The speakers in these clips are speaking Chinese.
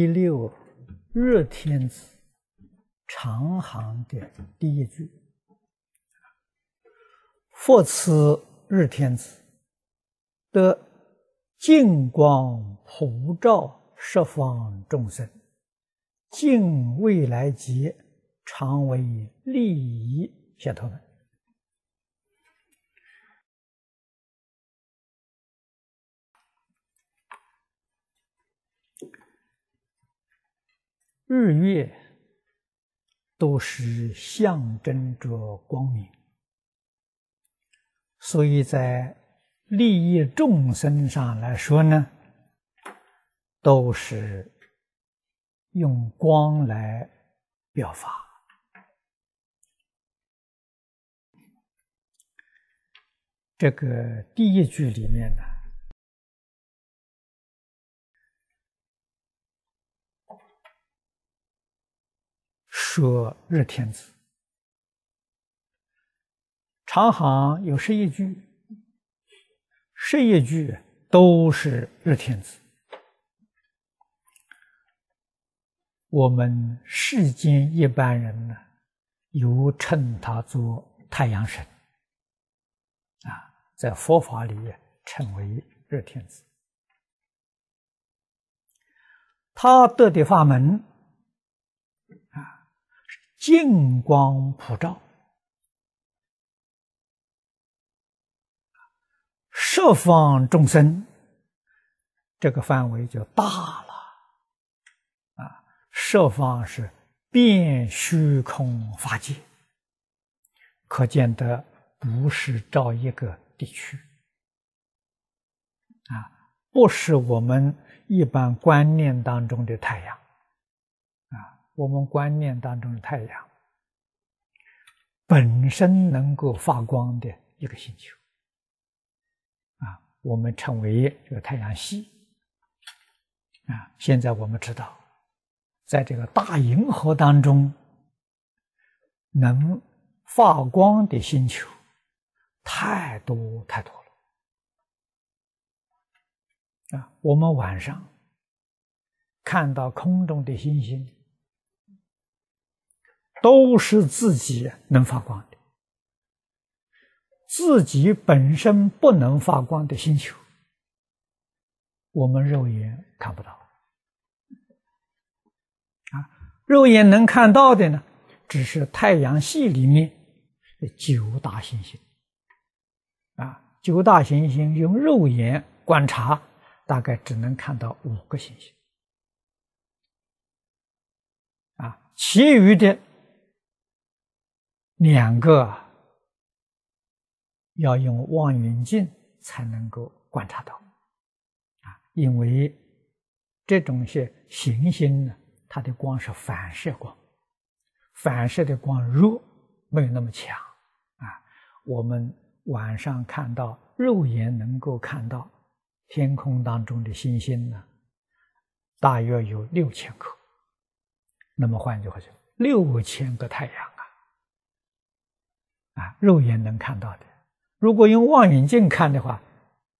第六日天子长行的第一句，复此日天子得净光普照十方众生，净未来劫常为利益。解脱门。”日月都是象征着光明，所以在利益众生上来说呢，都是用光来表法。这个第一句里面呢，说日天子，长行有十一句，十一句都是日天子。我们世间一般人呢，又称他做太阳神啊，在佛法里称为日天子，他得的法门。净光普照，十方众生，这个范围就大了。啊，十方是遍虚空法界，可见的不是照一个地区，啊，不是我们一般观念当中的太阳。我们观念当中的太阳本身能够发光的一个星球啊，我们称为这个太阳系啊。现在我们知道，在这个大银河当中，能发光的星球太多太多了啊。我们晚上看到空中的星星。都是自己能发光的，自己本身不能发光的星球，我们肉眼看不到。啊，肉眼能看到的呢，只是太阳系里面的九大行星。啊，九大行星用肉眼观察，大概只能看到五个行星。啊，其余的。两个要用望远镜才能够观察到，啊，因为这种些行星呢，它的光是反射光，反射的光弱，没有那么强，啊，我们晚上看到肉眼能够看到天空当中的星星呢，大约有六千颗，那么换句话说，六千个太阳。啊，肉眼能看到的，如果用望远镜看的话，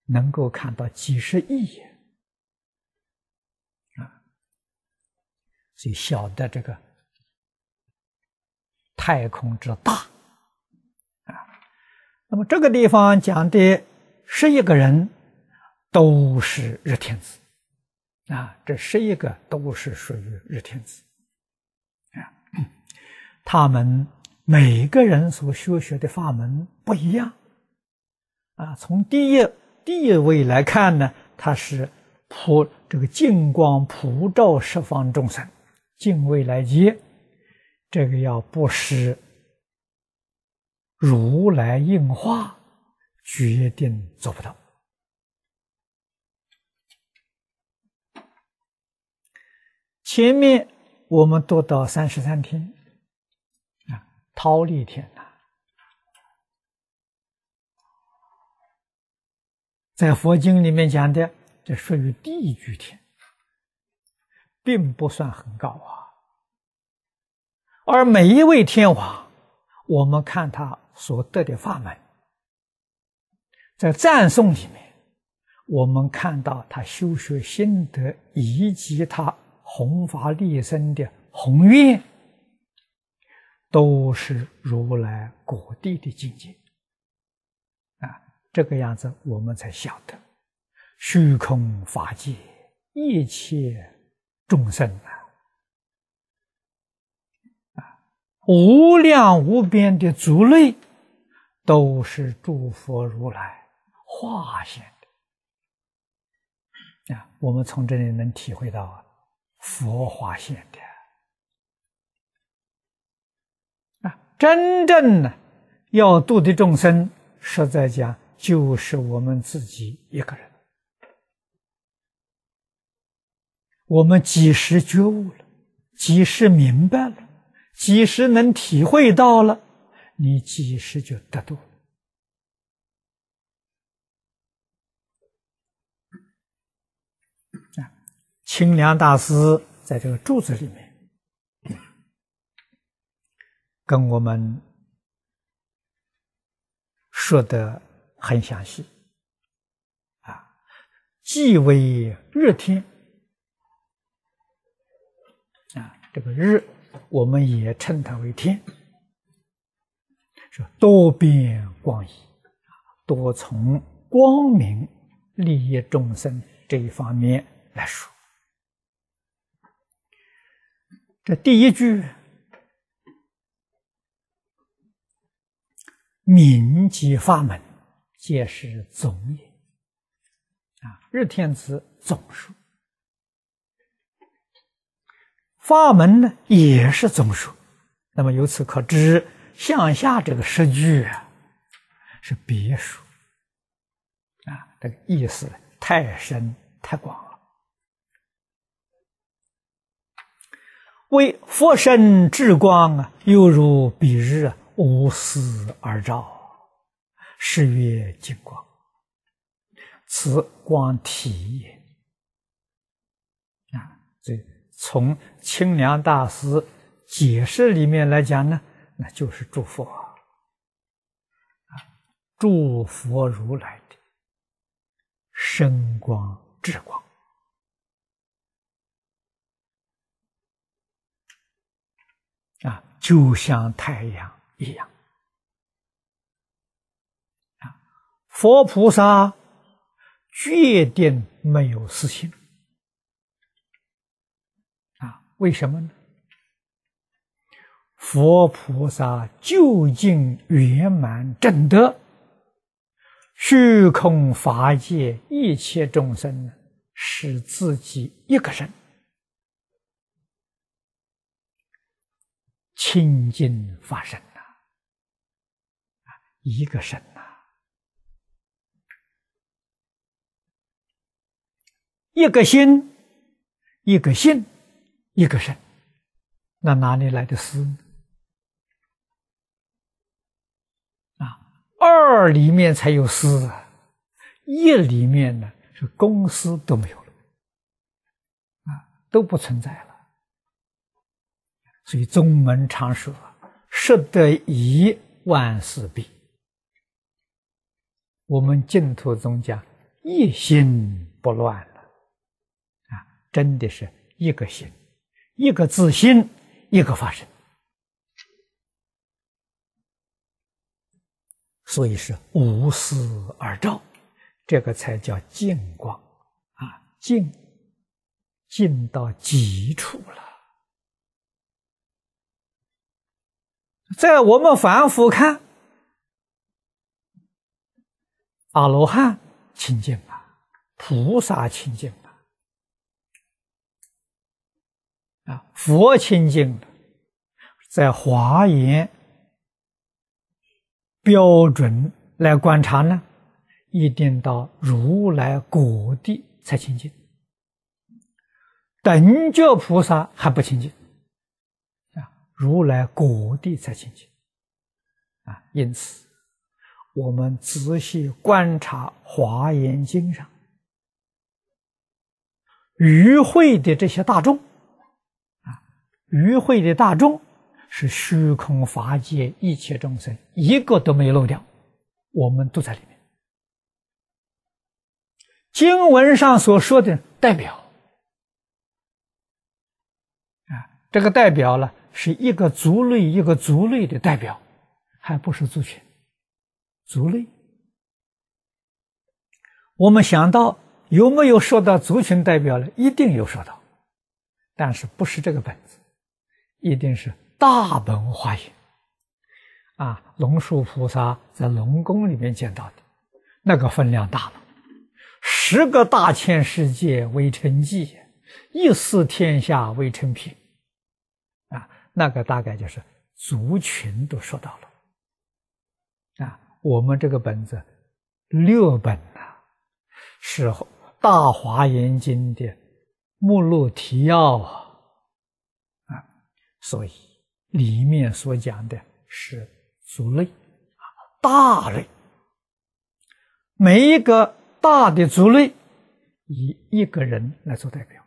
能够看到几十亿。啊，所以晓得这个太空之大，啊，那么这个地方讲的十一个人都是日天子，啊，这十一个都是属于日天子，啊，他们。每个人所修学的法门不一样，啊，从第一第一位来看呢，他是普这个净光普照十方众生，敬畏来接，这个要不施如来应化，决定做不到。前面我们读到三十三天。忉利天呐，在佛经里面讲的，这属于地居天，并不算很高啊。而每一位天王，我们看他所得的法门，在赞颂里面，我们看到他修学心得以及他弘法立身的宏愿。都是如来果地的境界啊！这个样子我们才晓得，虚空法界一切众生啊，啊，无量无边的族类，都是诸佛如来化现的啊！我们从这里能体会到佛化现的。真正呢，要度的众生，实在讲就是我们自己一个人。我们几时觉悟了，几时明白了，几时能体会到了，你几时就得度。啊，清凉大师在这个柱子里面。跟我们说的很详细啊，即为日天啊，这个日我们也称它为天，说多变光矣，多从光明利益众生这一方面来说，这第一句。名即法门，皆是总也。啊，日天子总数，法门呢也是总数。那么由此可知，向下这个十句啊，是别数。啊，这个意思太深太广了。为佛身之光啊，犹如比日啊。无私而照，是曰净光，此光体也。啊，所以从清凉大师解释里面来讲呢，那就是祝福啊，祝福如来的身光、智光，啊，就像太阳。一样啊！佛菩萨决定没有私心啊？为什么呢？佛菩萨究竟圆满正德，虚空法界一切众生，是自己一个人清净法身。一个神呐，一个心，一个信，一个神，那哪里来的私呢？啊，二里面才有私啊，一里面呢是公私都没有了，啊，都不存在了。所以宗门常说啊，识得一万事毕。我们净土宗讲一心不乱了，啊，真的是一个心，一个自心，一个法身，所以是无私而照，这个才叫净光啊，净，净到极处了，在我们反复看。大罗汉清净法，菩萨清净法，啊，佛清净在华严标准来观察呢，一定到如来果地才清净。等觉菩萨还不清净，啊，如来果地才清净，啊，因此。我们仔细观察《华严经》上，与会的这些大众，啊，与会的大众是虚空法界一切众生，一个都没有漏掉，我们都在里面。经文上所说的代表，啊，这个代表呢，是一个族类一个族类的代表，还不是族群。族类，我们想到有没有说到族群代表了？一定有说到，但是不是这个本子？一定是大文化语啊！龙树菩萨在龙宫里面见到的，那个分量大了。十个大千世界为成记，一似天下为成品啊！那个大概就是族群都说到了。我们这个本子六本呐，是大华严经的目录提要啊，啊，所以里面所讲的是族类啊，大类，每一个大的族类以一个人来做代表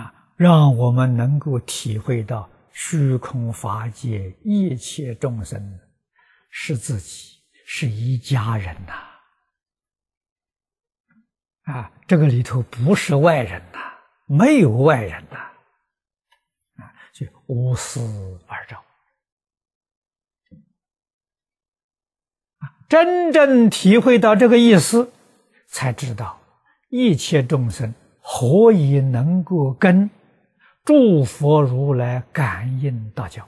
啊，让我们能够体会到。虚空法界一切众生是自己，是一家人呐！啊，这个里头不是外人呐，没有外人呐！啊，就无私而照。真正体会到这个意思，才知道一切众生何以能够跟。诸佛如来感应大教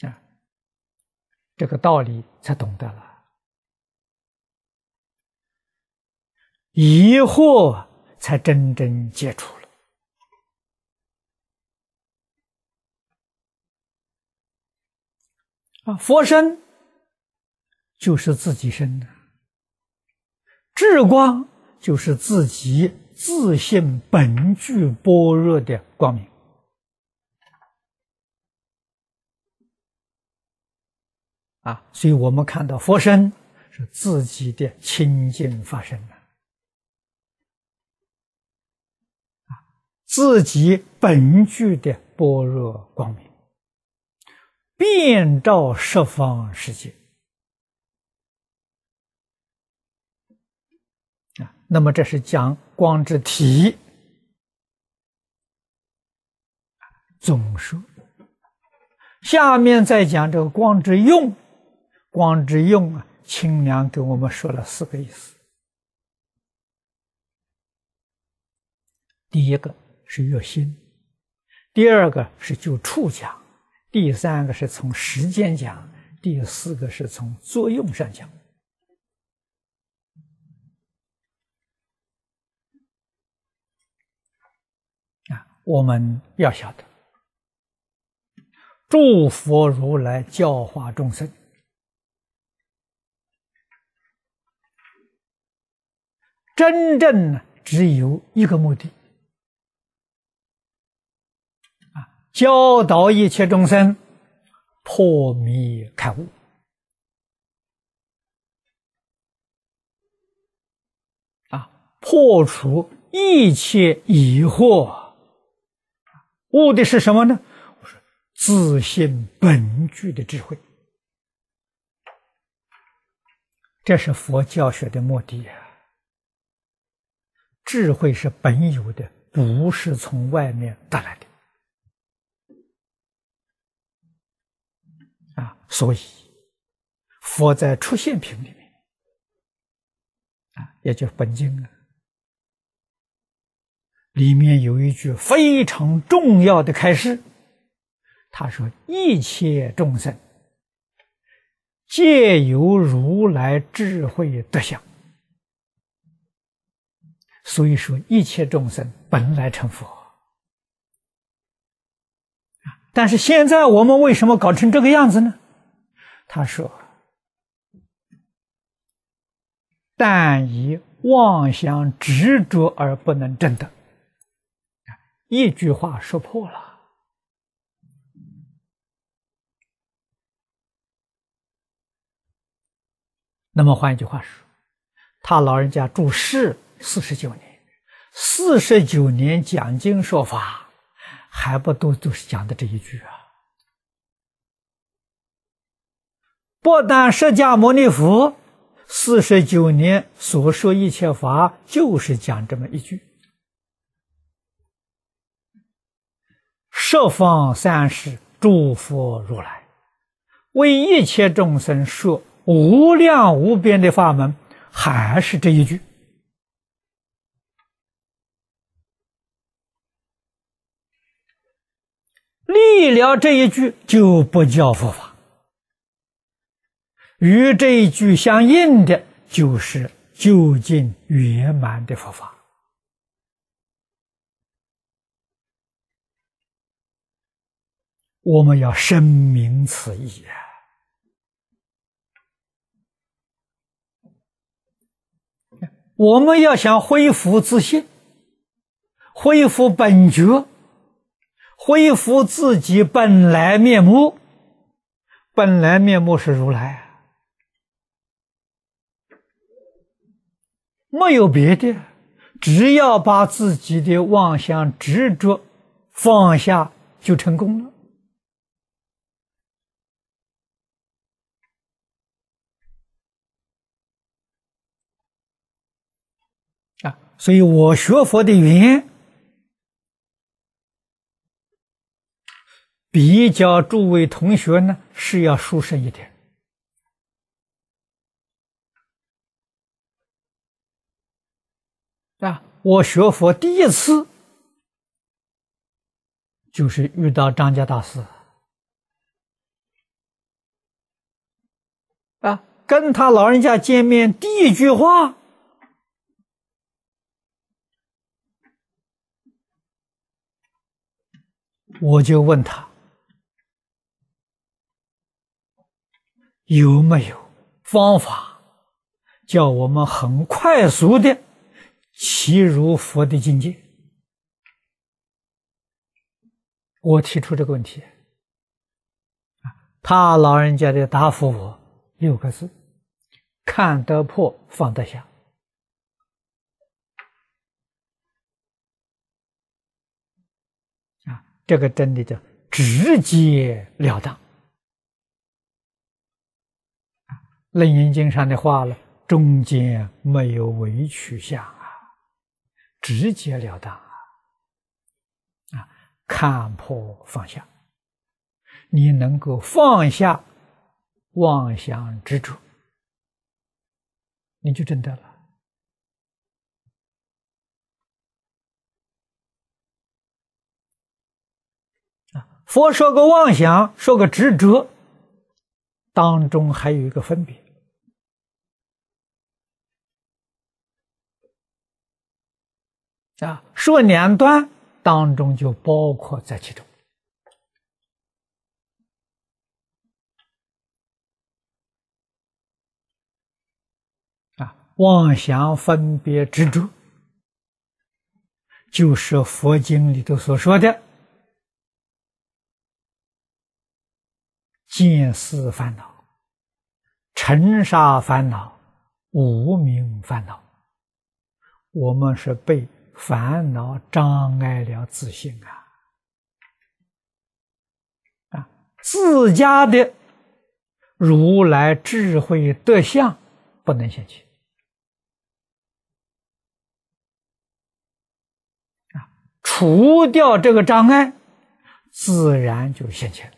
啊，这个道理才懂得了，疑惑才真正解除了啊！佛身就是自己生的。智光就是自己自信本具般若的光明啊，所以我们看到佛身是自己的清净发生啊，自己本具的般若光明，遍照十方世界。那么这是讲光之体，总说。下面再讲这个光之用，光之用啊，清凉给我们说了四个意思。第一个是月心，第二个是就处讲，第三个是从时间讲，第四个是从作用上讲。我们要晓得，诸佛如来教化众生，真正只有一个目的啊：教导一切众生破迷开悟，啊，破除一切疑惑。悟的是什么呢？我说，自信本具的智慧。这是佛教学的目的呀。智慧是本有的，不是从外面带来的。啊，所以佛在出现品里面，啊，也就是本经啊。里面有一句非常重要的开示，他说：“一切众生皆由如来智慧德相，所以说一切众生本来成佛。”但是现在我们为什么搞成这个样子呢？他说：“但以妄想执着而不能证得。”一句话说破了。那么换一句话说，他老人家住世四十九年，四十九年讲经说法，还不都就是讲的这一句啊？不但释迦牟尼佛四十九年所说一切法，就是讲这么一句。十方三世诸佛如来，为一切众生说无量无边的法门，还是这一句。离了这一句就不叫佛法，与这一句相应的就是究竟圆满的佛法。我们要深明此意。我们要想恢复自信，恢复本觉，恢复自己本来面目。本来面目是如来，没有别的，只要把自己的妄想执着放下，就成功了。所以我学佛的原因，比较诸位同学呢是要殊胜一点。啊，我学佛第一次就是遇到张家大师，啊，跟他老人家见面第一句话。我就问他有没有方法，叫我们很快速的齐如佛的境界？我提出这个问题，他老人家的答复我六个字：看得破，放得下。这个真的叫直截了当。楞严经上的话呢，中间没有委曲相啊，直截了当啊，看破放下，你能够放下妄想执着，你就真的了。佛说个妄想，说个执着，当中还有一个分别，啊，说两端当中就包括在其中，啊，妄想分别执着，就是佛经里头所说的。见思烦恼、尘沙烦恼、无名烦恼，我们是被烦恼障碍了自信啊！啊，自家的如来智慧德相不能现前。啊！除掉这个障碍，自然就现前了。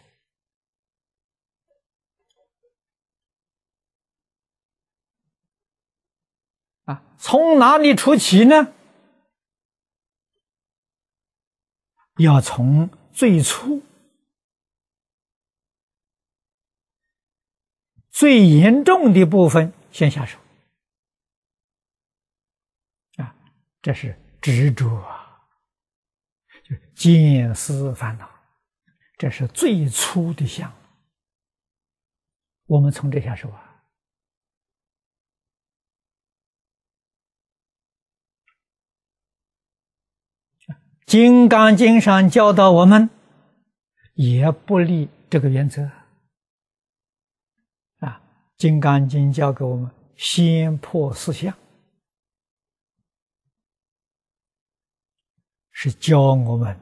从哪里出奇呢？要从最初、最严重的部分先下手啊！这是执着，就见思烦恼，这是最初的相。我们从这下手啊。《金刚经》上教导我们，也不立这个原则啊，《金刚经》教给我们先破四相，是教我们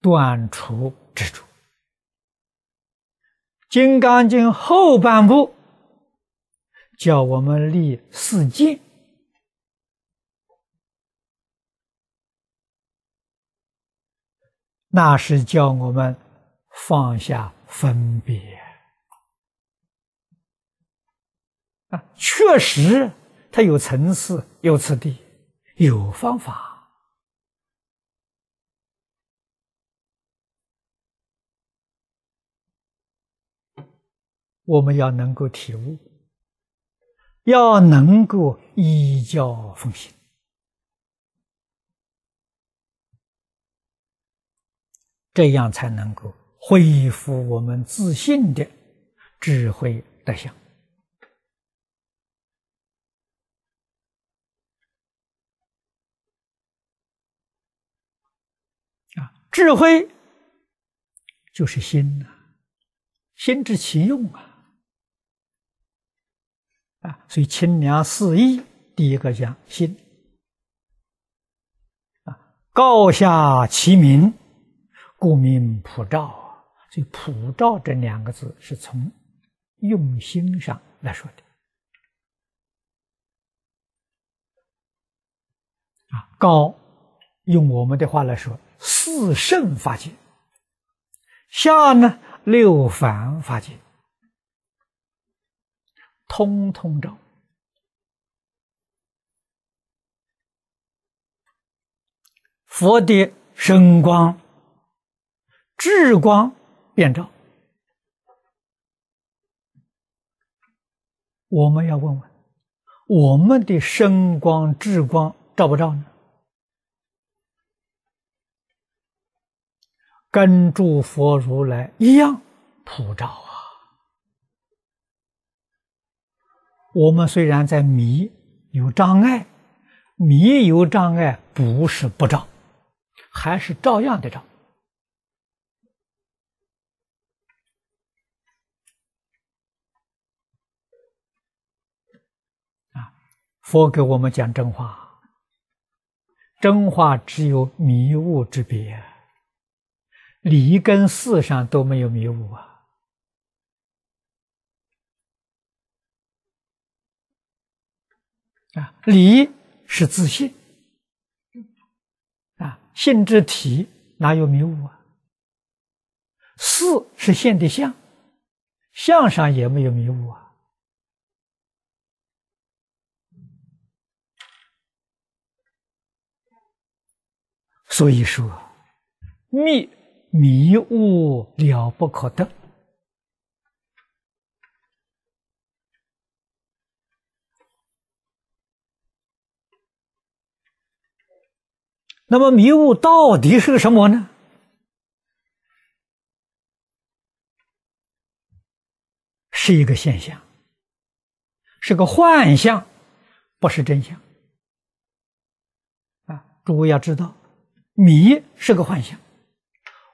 断除执着。《金刚经》后半部。叫我们立四界，那是叫我们放下分别啊！确实，它有层次，有次第，有方法，我们要能够体悟。要能够依教奉行，这样才能够恢复我们自信的智慧德相啊！智慧就是心呐，心之其用啊。啊，所以清凉四意，第一个讲心。啊，告下其名，故名普照。所以“普照”这两个字是从用心上来说的。啊，高，用我们的话来说，四圣法界；下呢，六凡法界。通通照，佛的声光、智光遍照。我们要问问，我们的声光、智光照不照呢？跟诸佛如来一样普照啊！我们虽然在迷，有障碍；迷有障碍，不是不障，还是照样的障。啊，佛给我们讲真话，真话只有迷雾之别，离根世上都没有迷雾啊。啊，理是自信，啊，性之体哪有迷雾啊？四是现的相，相上也没有迷雾啊。所以说，密迷雾了不可得。那么迷雾到底是个什么呢？是一个现象，是个幻象，不是真相。啊，诸位要知道，迷是个幻象，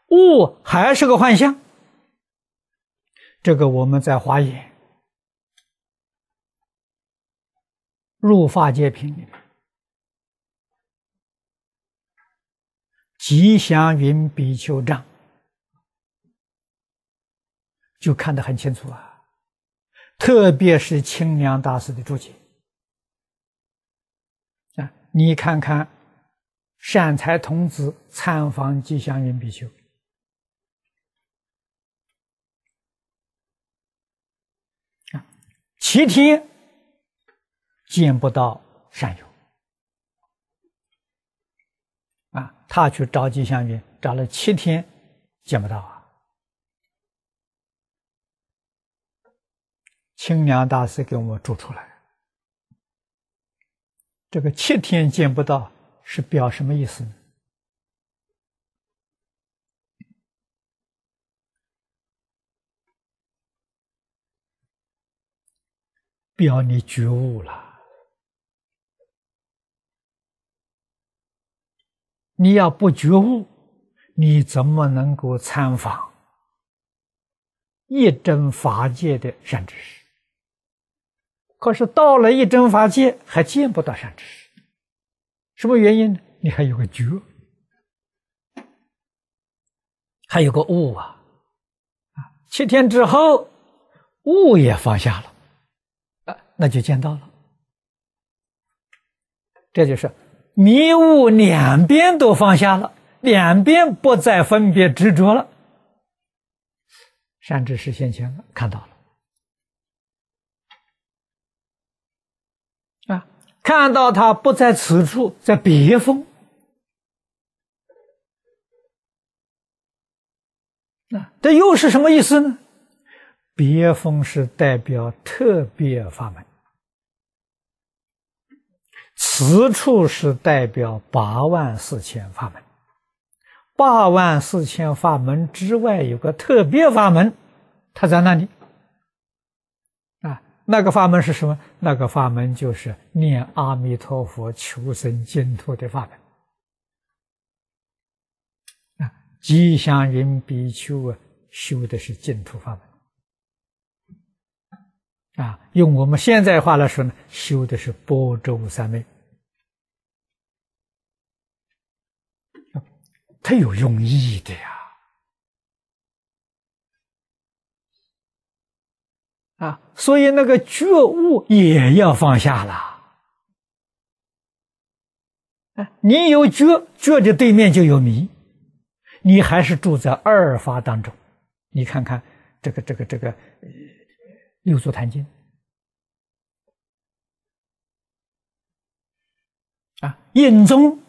雾还是个幻象。这个我们在华严入法界品里。吉祥云比丘章，就看得很清楚啊，特别是清凉大师的注解啊，你看看善财童子参访吉祥云比丘啊，七天见不到善友。啊，他去召集祥云，找了七天，见不到啊。清凉大师给我们做出来，这个七天见不到是表什么意思呢？表你觉悟了。你要不觉悟，你怎么能够参访一真法界的善知识？可是到了一真法界，还见不到善知识，什么原因呢？你还有个觉，还有个悟啊！啊，七天之后，悟也放下了，啊，那就见到了，这就是。迷雾两边都放下了，两边不再分别执着了，善知识现前了，看到了，啊，看到他不在此处，在别峰，那这又是什么意思呢？别峰是代表特别法门。此处是代表八万四千法门，八万四千法门之外有个特别法门，它在那里。啊，那个法门是什么？那个法门就是念阿弥陀佛求生净土的法门。啊，吉祥云比丘啊，修的是净土法门。啊，用我们现在话来说呢，修的是波州三昧。太有用意的呀，啊，所以那个觉悟也要放下了。你有觉，觉的对面就有迷，你还是住在二法当中。你看看这个这个这个《六祖坛经》啊，印宗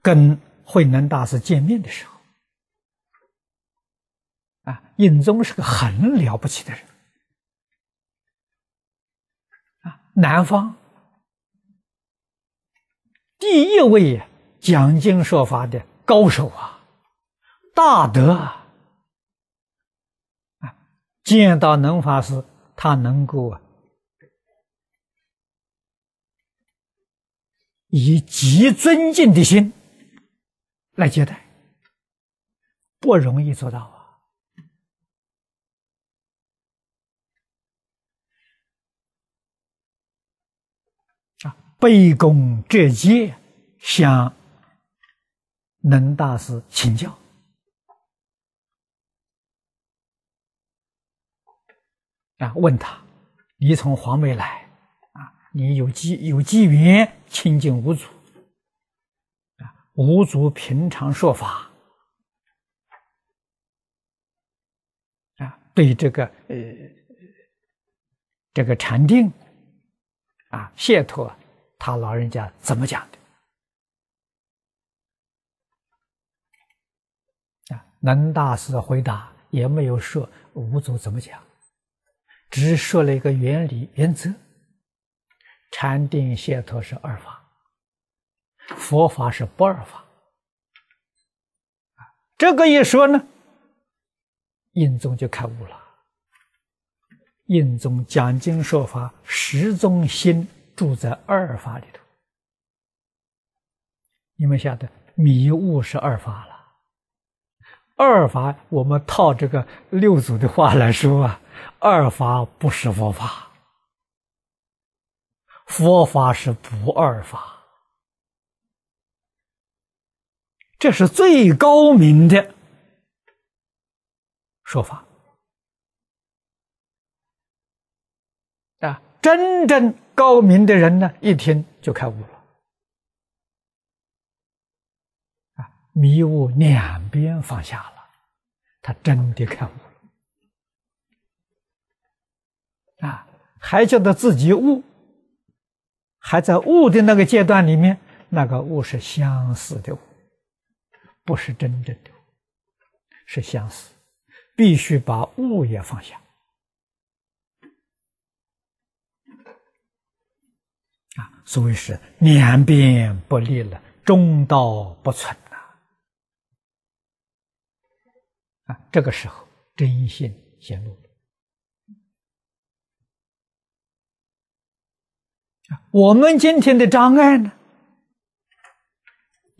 跟。慧能大师见面的时候，啊，印宗是个很了不起的人，啊，南方第一位讲经说法的高手啊，大德啊，见到能法师，他能够啊，以极尊敬的心。来接待，不容易做到啊！啊，卑躬折节向能大师请教啊，问他：你从黄梅来啊？你有机有机缘，清净无阻。五祖平常说法啊，对这个呃，这个禅定啊，谢托他老人家怎么讲的？啊，能大师的回答也没有说五祖怎么讲，只是说了一个原理原则：禅定、解脱是二法。佛法是不二法，这个一说呢，印宗就开悟了。印宗讲经说法，十宗心住在二法里头。你们晓得，迷悟是二法了。二法，我们套这个六祖的话来说啊，二法不是佛法，佛法是不二法。这是最高明的说法啊！真正高明的人呢，一听就开悟了啊，迷雾两边放下了，他真的开悟了啊！还叫得自己悟，还在悟的那个阶段里面，那个悟是相似的悟。不是真正的，是相思。必须把物也放下啊！所谓是两边不立了，中道不存了啊！这个时候，真心显露了。我们今天的障碍呢？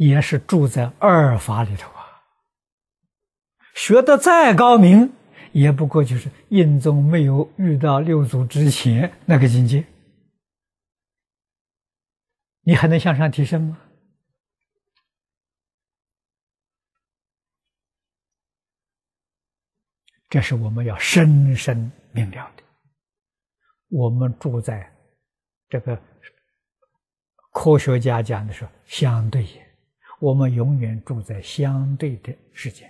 也是住在二法里头啊，学的再高明，也不过就是印中没有遇到六祖之前那个境界，你还能向上提升吗？这是我们要深深明了的。我们住在这个科学家讲的是相对。我们永远住在相对的世界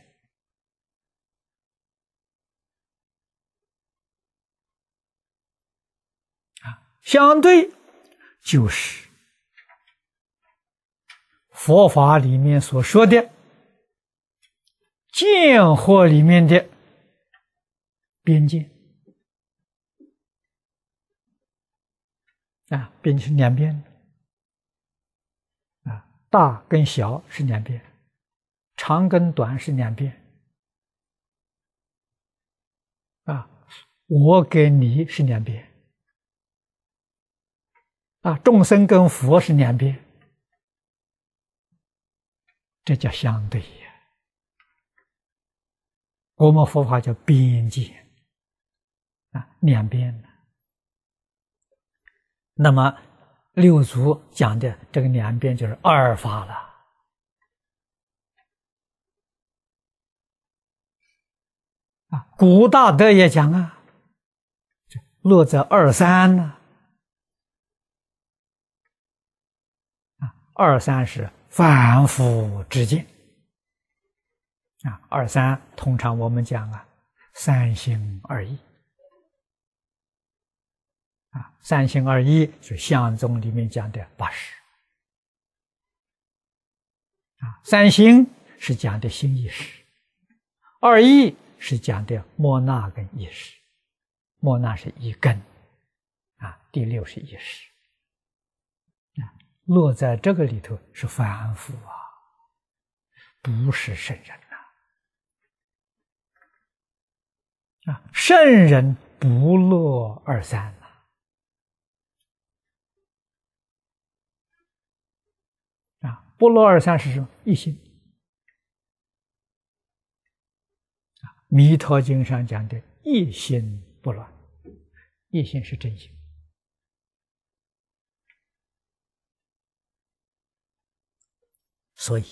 啊，相对就是佛法里面所说的见或里面的边界啊，变成两边。大跟小是两边，长跟短是两边，啊，我跟你是两边，啊，众生跟佛是两边，这叫相对呀。我们佛法叫边界，啊，两边。那么。六祖讲的这个两边就是二法了啊，古大德也讲啊，落在二三呢啊，二三是反复之见。啊，二三通常我们讲啊，三心二意。三心二意是相宗里面讲的八十。啊，三心是讲的心意识，二意是讲的莫那跟意识，莫那是一根，啊，第六是意识，啊，落在这个里头是凡夫啊，不是圣人呐，啊，圣人不落二三。不落二三是什么？一心弥陀经》上讲的“一心不乱”，一心是真心。所以，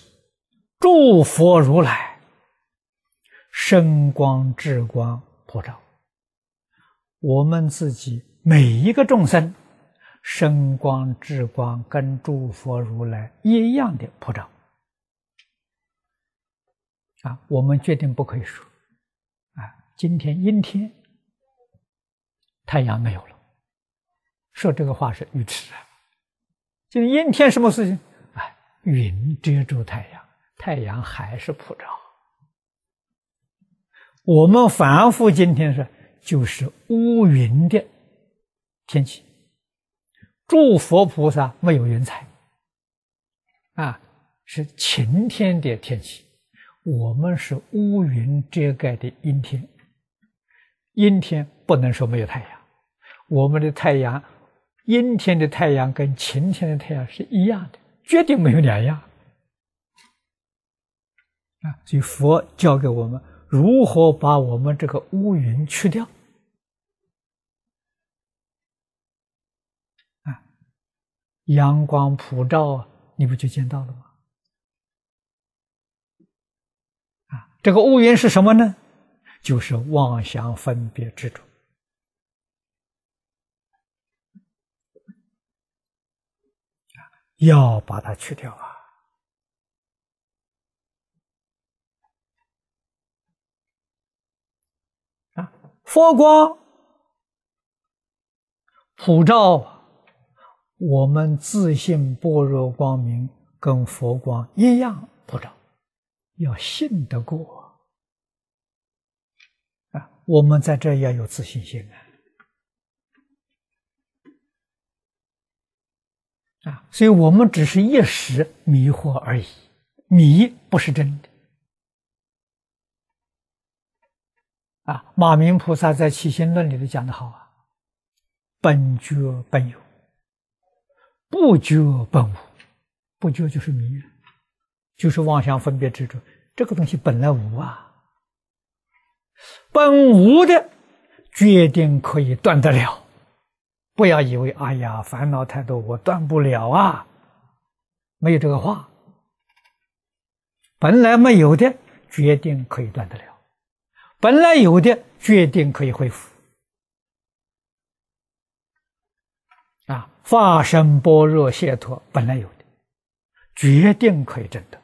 诸佛如来，身光智光普照，我们自己每一个众生。生光智光跟诸佛如来一样的普照啊！我们决定不可以说啊！今天阴天，太阳没有了，说这个话是愚痴的。就阴天什么事情？哎，云遮住太阳，太阳还是普照。我们反复今天是就是乌云的天气。诸佛菩萨没有云彩啊，是晴天的天气。我们是乌云遮盖的阴天。阴天不能说没有太阳，我们的太阳，阴天的太阳跟晴天的太阳是一样的，绝对没有两样啊。所以佛教给我们如何把我们这个乌云去掉。阳光普照啊，你不就见到了吗？啊，这个乌云是什么呢？就是妄想分别之主。要把它去掉啊！啊，佛光普照。我们自信般若光明跟佛光一样不着，要信得过啊！我们在这要有自信心啊！啊，所以我们只是一时迷惑而已，迷不是真的啊！马明菩萨在《起心论》里头讲的好啊，本觉本有。不觉本无，不觉就是迷就是妄想分别执着。这个东西本来无啊，本无的决定可以断得了，不要以为哎呀烦恼太多我断不了啊，没有这个话。本来没有的决定可以断得了，本来有的决定可以恢复。发生般若解脱本来有的，决定可以证得。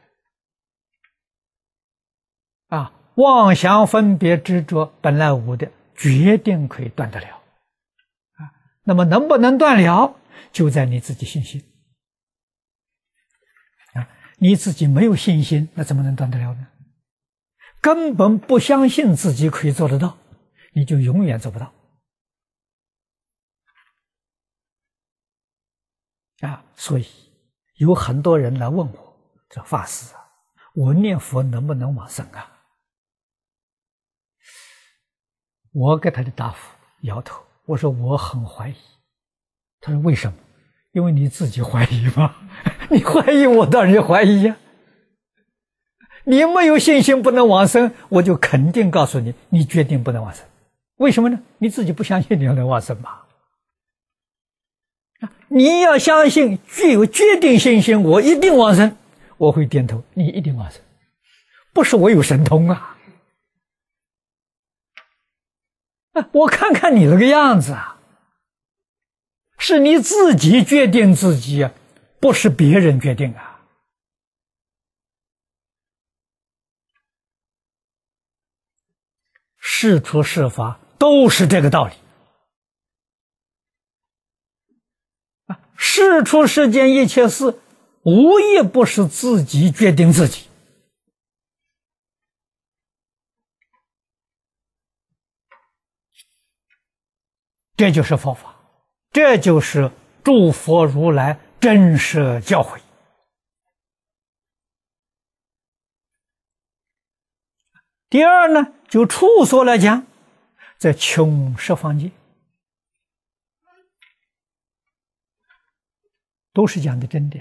啊，妄想分别执着本来无的，决定可以断得了。啊，那么能不能断了，就在你自己信心。啊，你自己没有信心，那怎么能断得了呢？根本不相信自己可以做得到，你就永远做不到。啊，所以有很多人来问我这法师啊，我念佛能不能往生啊？我给他的答复摇头，我说我很怀疑。他说为什么？因为你自己怀疑吧，你怀疑我当然就怀疑呀。你没有信心不能往生，我就肯定告诉你，你决定不能往生。为什么呢？你自己不相信你能往生吗？你要相信，具有决定信心，我一定往生。我会点头，你一定往生。不是我有神通啊！我看看你那个样子啊，是你自己决定自己，不是别人决定啊。是出是发都是这个道理。事出世间，一切事无一不是自己决定自己，这就是佛法，这就是诸佛如来真实教诲。第二呢，就处所来讲，在穷十方界。都是讲的真的，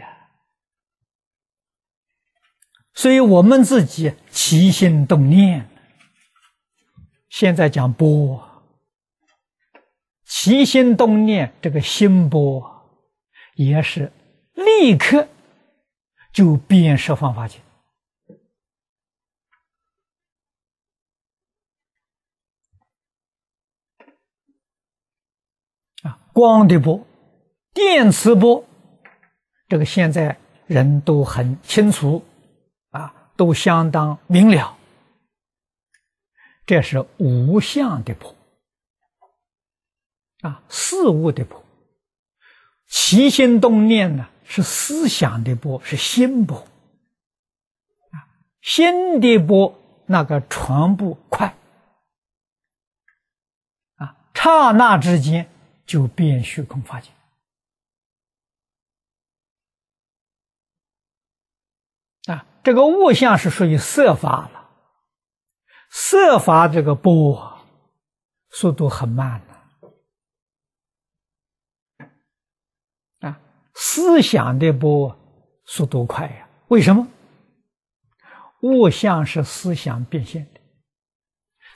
所以我们自己起心动念，现在讲波，起心动念这个心波，也是立刻就变设方法去啊，光的波，电磁波。这个现在人都很清楚，啊，都相当明了。这是无相的波，啊，事物的波，起心动念呢是思想的波，是心波，啊，心的波那个传播快，啊，刹那之间就变虚空法界。这个物象是属于色法了，色法这个波速度很慢的，啊，思想的波速度快呀？为什么？物象是思想变现的，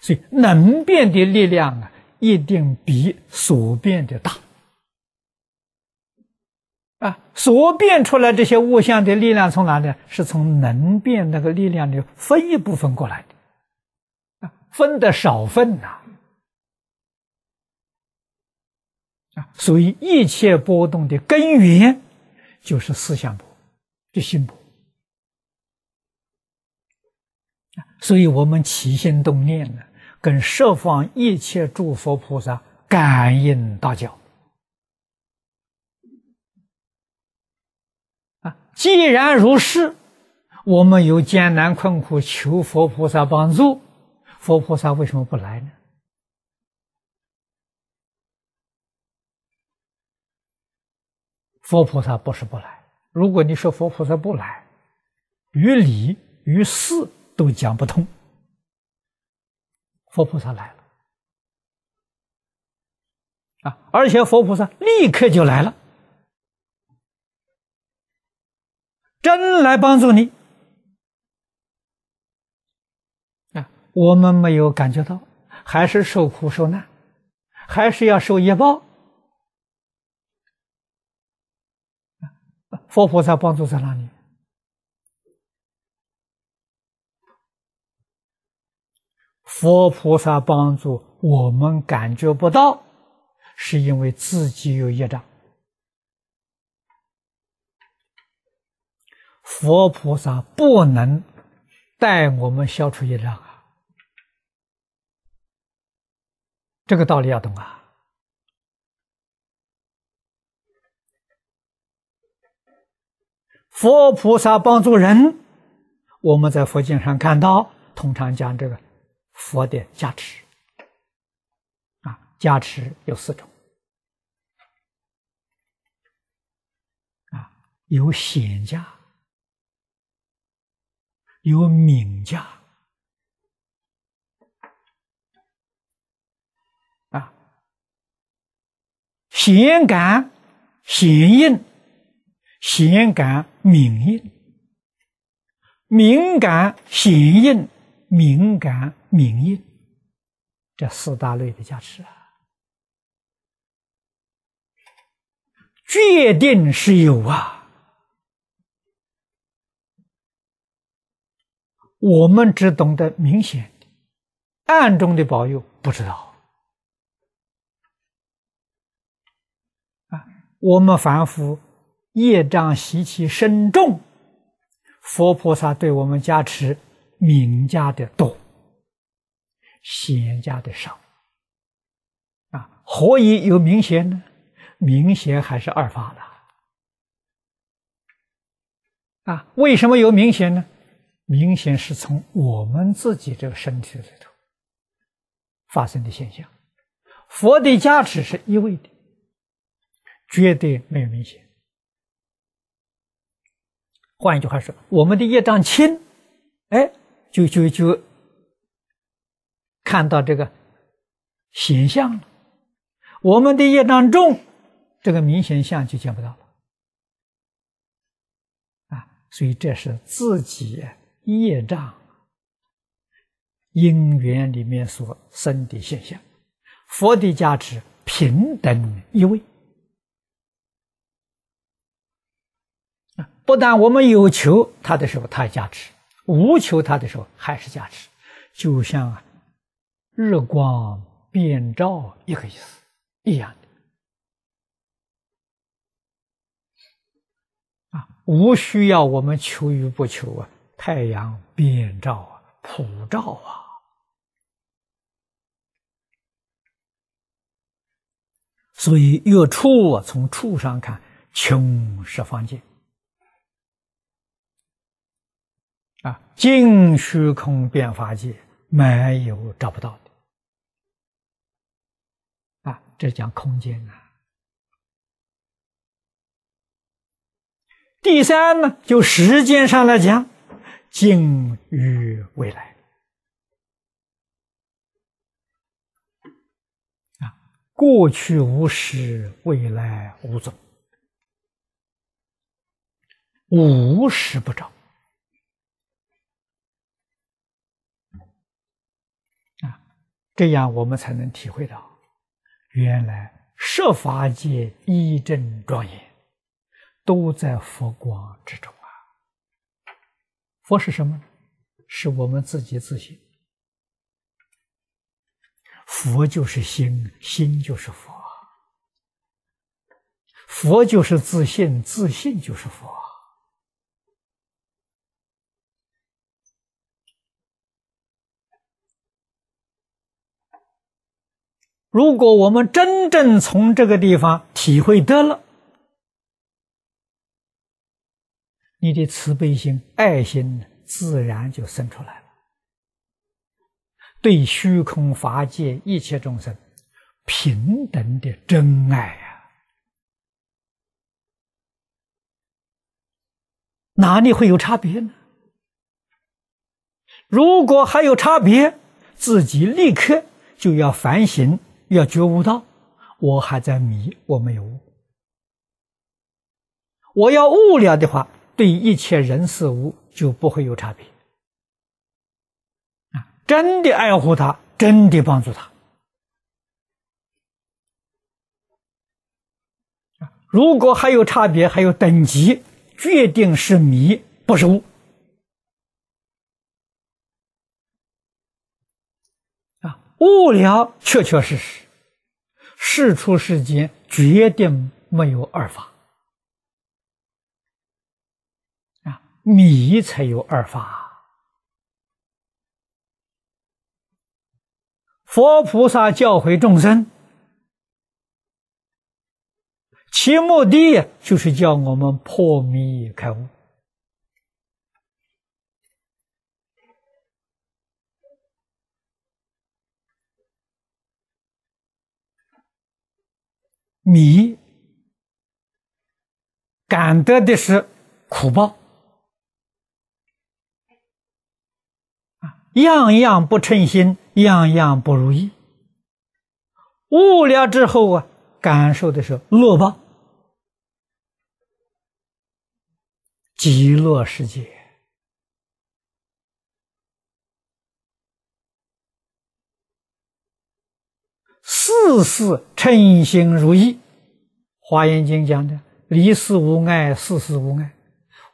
所以能变的力量啊，一定比所变的大。啊，所变出来这些物象的力量从哪里？是从能变那个力量里分一部分过来的，啊，分得少分呐，啊，所以一切波动的根源就是思想波，就心波，啊，所以我们起心动念呢，跟设方一切诸佛菩萨感应道教。既然如是，我们有艰难困苦，求佛菩萨帮助，佛菩萨为什么不来呢？佛菩萨不是不来，如果你说佛菩萨不来，于理于事都讲不通。佛菩萨来了，啊，而且佛菩萨立刻就来了。真来帮助你啊！我们没有感觉到，还是受苦受难，还是要受业报。佛菩萨帮助在哪里？佛菩萨帮助我们感觉不到，是因为自己有业障。佛菩萨不能带我们消除业障啊！这个道理要懂啊！佛菩萨帮助人，我们在佛经上看到，通常讲这个佛的加持啊，加持有四种啊，有显加。有敏家啊，显感显应，显感明应，敏感显应，敏感明应，这四大类的加持啊，决定是有啊。我们只懂得明显的，暗中的保佑不知道啊。我们凡夫业障习气深重，佛菩萨对我们加持明家的多，显家的少啊。何以有明显呢？明显还是二法的啊？为什么有明显呢？明显是从我们自己这个身体里头发生的现象。佛的加持是一味的，绝对没有明显。换一句话说，我们的业障轻，哎，就就就看到这个形象了；我们的业障重，这个明显相就见不到了。啊，所以这是自己。业障、因缘里面所生的现象，佛的加持平等一味。不但我们有求他的时候，他加持；无求他的时候，还是加持。就像啊，日光遍照一个意思一样的。啊，无需要我们求与不求啊。太阳遍照啊，普照啊，所以月处啊，从处上看穷十方界啊，尽虚空遍法界没有找不到的啊，这讲空间啊。第三呢，就时间上来讲。敬于未来，啊，过去无始，未来无终，无时不着，啊，这样我们才能体会到，原来设法界一真庄严，都在佛光之中。佛是什么是我们自己自信。佛就是心，心就是佛。佛就是自信，自信就是佛。如果我们真正从这个地方体会得了。你的慈悲心、爱心自然就生出来了，对虚空法界一切众生平等的真爱啊，哪里会有差别呢？如果还有差别，自己立刻就要反省，要觉悟到我还在迷，我没有悟。我要悟了的话。对一切人、事、物就不会有差别，啊，真的爱护他，真的帮助他。如果还有差别，还有等级，决定是迷，不是悟。啊，悟了，确确实实，事出世间，决定没有二法。米才有二法，佛菩萨教诲众生，其目的就是叫我们破迷开悟。迷感得的是苦报。样样不称心，样样不如意，无聊之后啊，感受的是落寞、极乐世界；事事称心如意，《华严经》讲的“离事无碍，事事无碍”，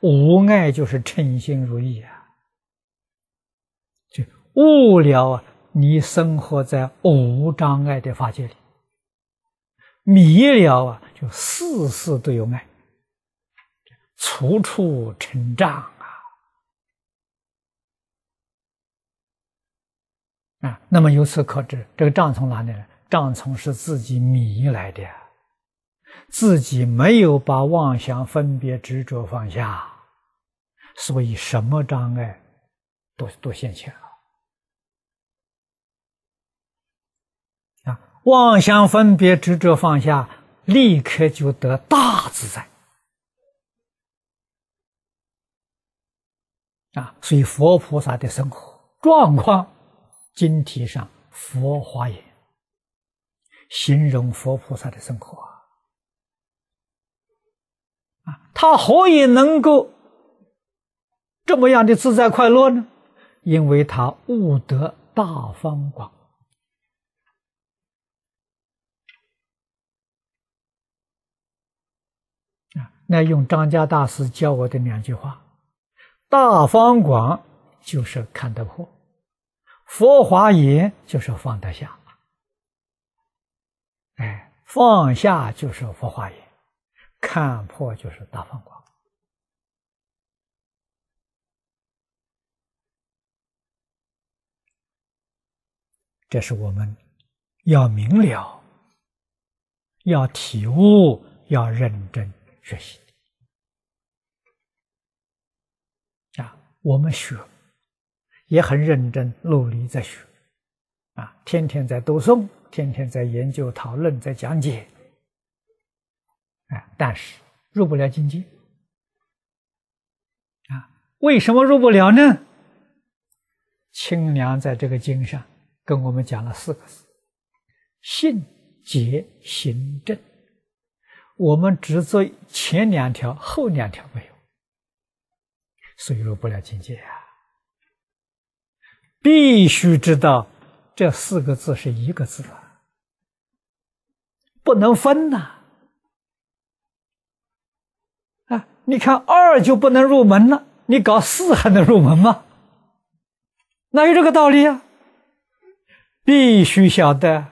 无碍就是称心如意啊。悟了啊，你生活在无障碍的法界里；迷了啊，就事事都有爱，处处成障啊！啊，那么由此可知，这个障从哪里来？障从是自己迷来的，自己没有把妄想、分别、执着放下，所以什么障碍都都现前了。妄想分别执着放下，立刻就得大自在啊！所以佛菩萨的生活状况，经题上“佛花眼”，形容佛菩萨的生活啊。他何以能够这么样的自在快乐呢？因为他悟得大方广。那用张家大师教我的两句话：“大方广就是看得破，佛华严就是放得下。”哎，放下就是佛华严，看破就是大方广。这是我们要明了、要体悟、要认真。学习啊，我们学也很认真，努力在学啊，天天在读诵，天天在研究、讨论、在讲解。但是入不了境界啊？为什么入不了呢？清凉在这个经上跟我们讲了四个字：信、解、行、正。我们只做前两条，后两条没有，所以入不了境界呀。必须知道这四个字是一个字啊，不能分呐。啊，你看二就不能入门了，你搞四还能入门吗？哪有这个道理啊？必须晓得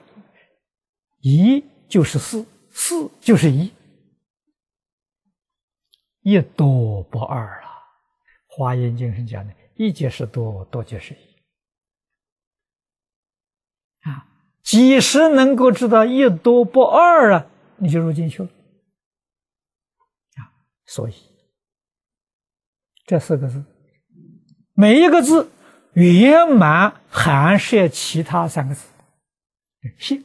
一就是四，四就是一。一多不二啊。华严经》上讲的“一即是多，多即是一”，啊，几时能够知道一多不二啊？你就入进去了，啊，所以这四个字，每一个字圆满含摄其他三个字，性，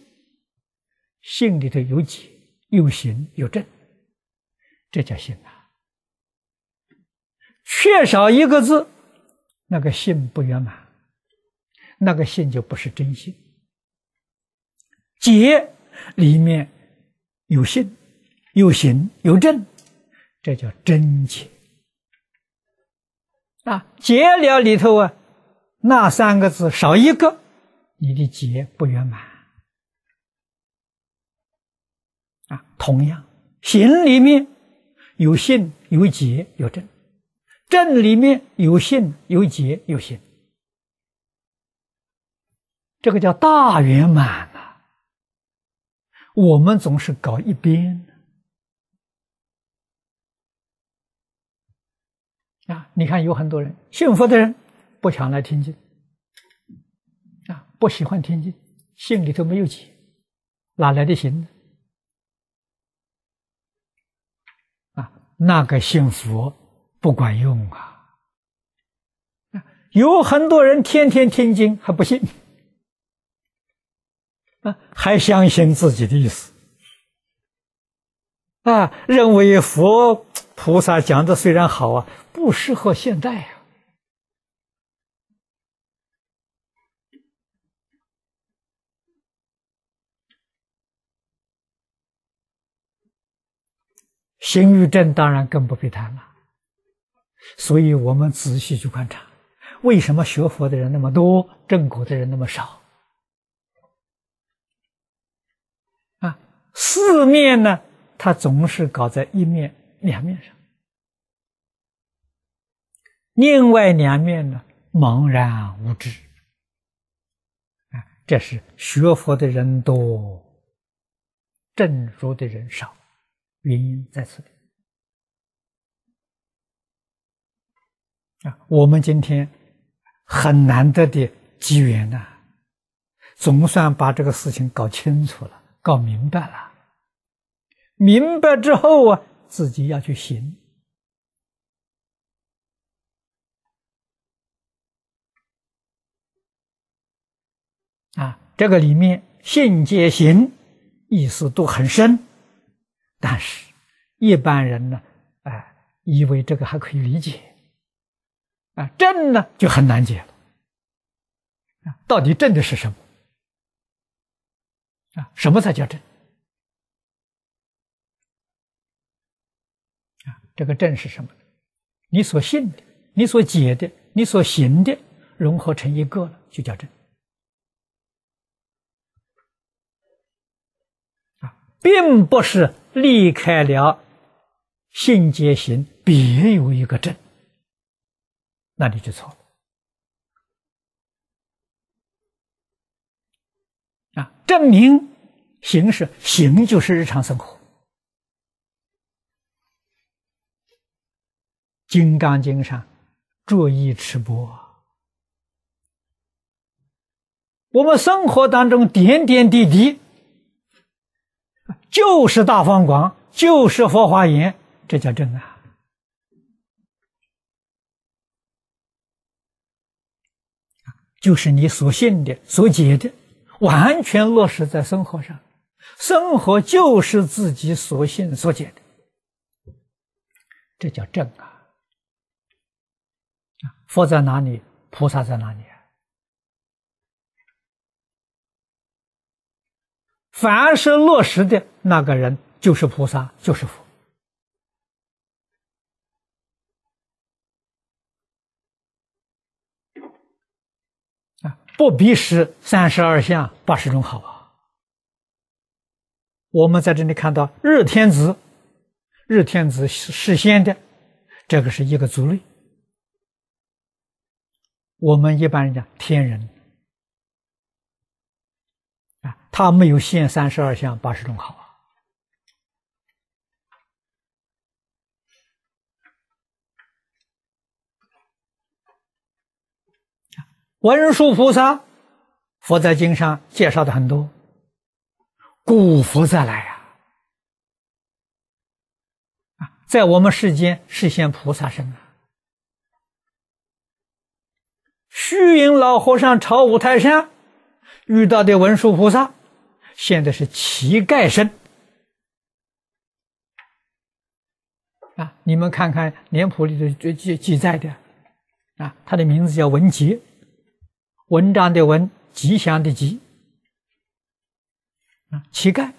性里头有解，有行，有正，这叫性啊。缺少一个字，那个信不圆满，那个信就不是真信。解里面有信、有行、有正，这叫真解。啊，解了里头啊，那三个字少一个，你的解不圆满。啊，同样，行里面有信、有解、有正。正里面有信有解有信，这个叫大圆满啊！我们总是搞一边啊，你看有很多人幸福的人不想来听经，啊，不喜欢听经，心里头没有解，哪来的行？啊，那个幸福。不管用啊！有很多人天天听经还不信啊，还相信自己的意思啊，认为佛菩萨讲的虽然好啊，不适合现代啊。行与正当然更不必谈了。所以我们仔细去观察，为什么学佛的人那么多，正果的人那么少？啊，四面呢，他总是搞在一面两面上，另外两面呢茫然无知。啊，这是学佛的人多，正如的人少，原因在此。啊，我们今天很难得的机缘呐，总算把这个事情搞清楚了，搞明白了。明白之后啊，自己要去行。啊，这个里面信解行意思都很深，但是一般人呢，哎，以为这个还可以理解。啊，正呢就很难解了啊！到底正的是什么？啊，什么才叫正？啊，这个正是什么？你所信的，你所解的，你所行的，融合成一个了，就叫正。啊，并不是离开了信、解、行，别有一个正。那你就错了啊！证明行是行，就是日常生活。《金刚经》上“注意持钵”，我们生活当中点点滴滴就是大放光，就是佛化言，这叫正啊！就是你所信的、所解的，完全落实在生活上。生活就是自己所信所解的，这叫正啊！佛在哪里，菩萨在哪里啊？凡是落实的那个人，就是菩萨，就是佛。啊，不比十三十二相八十种好啊！我们在这里看到日天子，日天子是先的，这个是一个族类。我们一般讲天人，啊，他没有现三十二相八十种好。文殊菩萨，佛在经上介绍的很多。古佛再来呀，啊，在我们世间是现菩萨身。虚云老和尚朝五台山遇到的文殊菩萨，现在是乞丐身。啊，你们看看《脸谱》里的记记载的，啊，他的名字叫文杰。文章的文，吉祥的吉，乞丐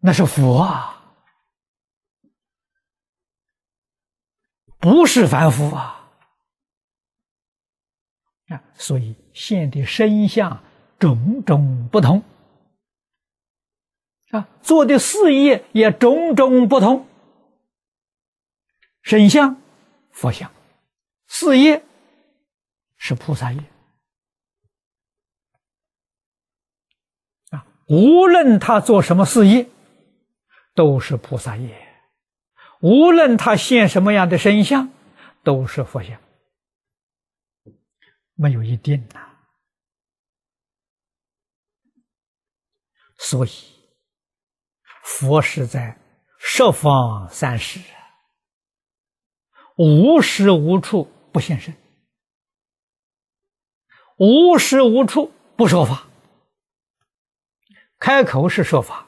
那是佛啊，不是凡夫啊，啊，所以现的身相种种不同，啊，做的事业也种种不同，身相佛像、事业。是菩萨业啊！无论他做什么事业，都是菩萨业；无论他现什么样的身相，都是佛像。没有一定的。所以，佛是在十方三世，无时无处不现身。无时无处不说法，开口是说法，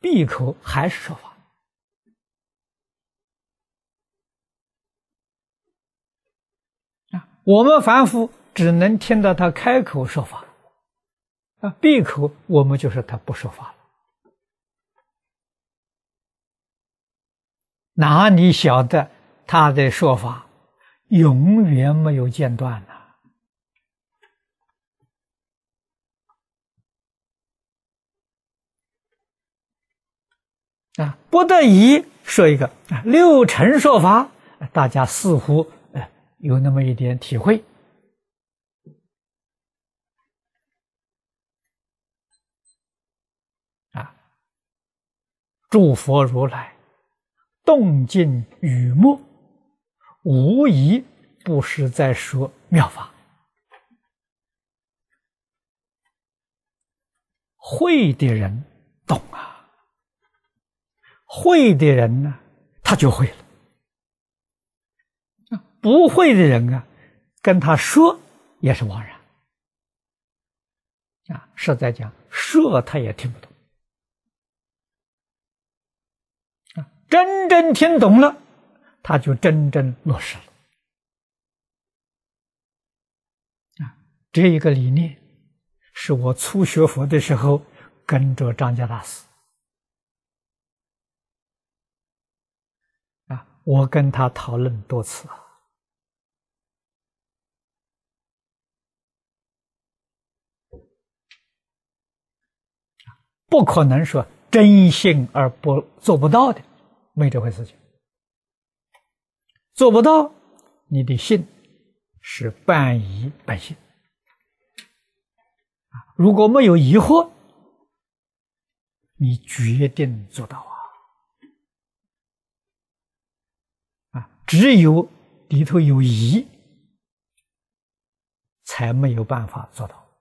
闭口还是说法。我们凡夫只能听到他开口说法，啊，闭口我们就说他不说法了。哪里晓得他的说法永远没有间断呢？啊，不得已说一个啊，六成说法，大家似乎呃有那么一点体会。啊，诸佛如来，动静雨墨，无疑不是在说妙法。会的人懂啊。会的人呢，他就会了；不会的人啊，跟他说也是枉然。啊，实在讲说他也听不懂。啊，真正听懂了，他就真正落实了。啊，这一个理念，是我初学佛的时候跟着张家大师。我跟他讨论多次，不可能说真心而不做不到的，没这回事情。做不到，你的信是半疑半信。如果没有疑惑，你决定做到。只有里头有疑，才没有办法做到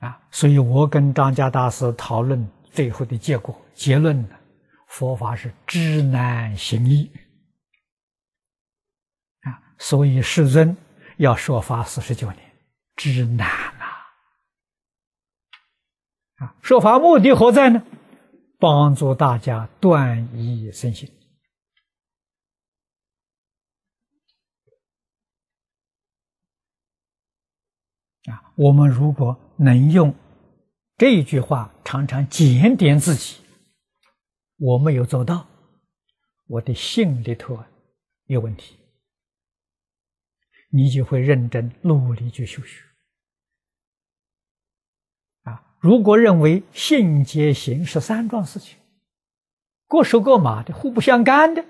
啊！所以我跟张家大师讨论，最后的结果结论呢，佛法是知难行易啊！所以世尊要说法四十九年，知难啊，说法目的何在呢？帮助大家断疑生信啊！我们如果能用这一句话，常常检点自己，我没有做到，我的心里头有问题，你就会认真努力去修学。如果认为性、戒、行是三桩事情，各手各马的，互不相干的，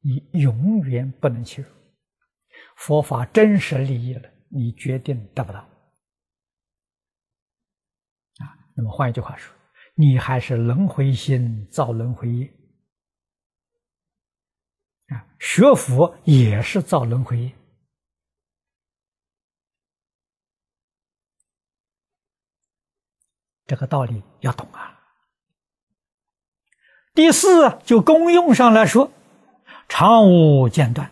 你永远不能切入佛法真实利益了。你决定得不到啊。那么换一句话说，你还是轮回心造轮回业啊，学佛也是造轮回业。这个道理要懂啊。第四，就功用上来说，常无间断，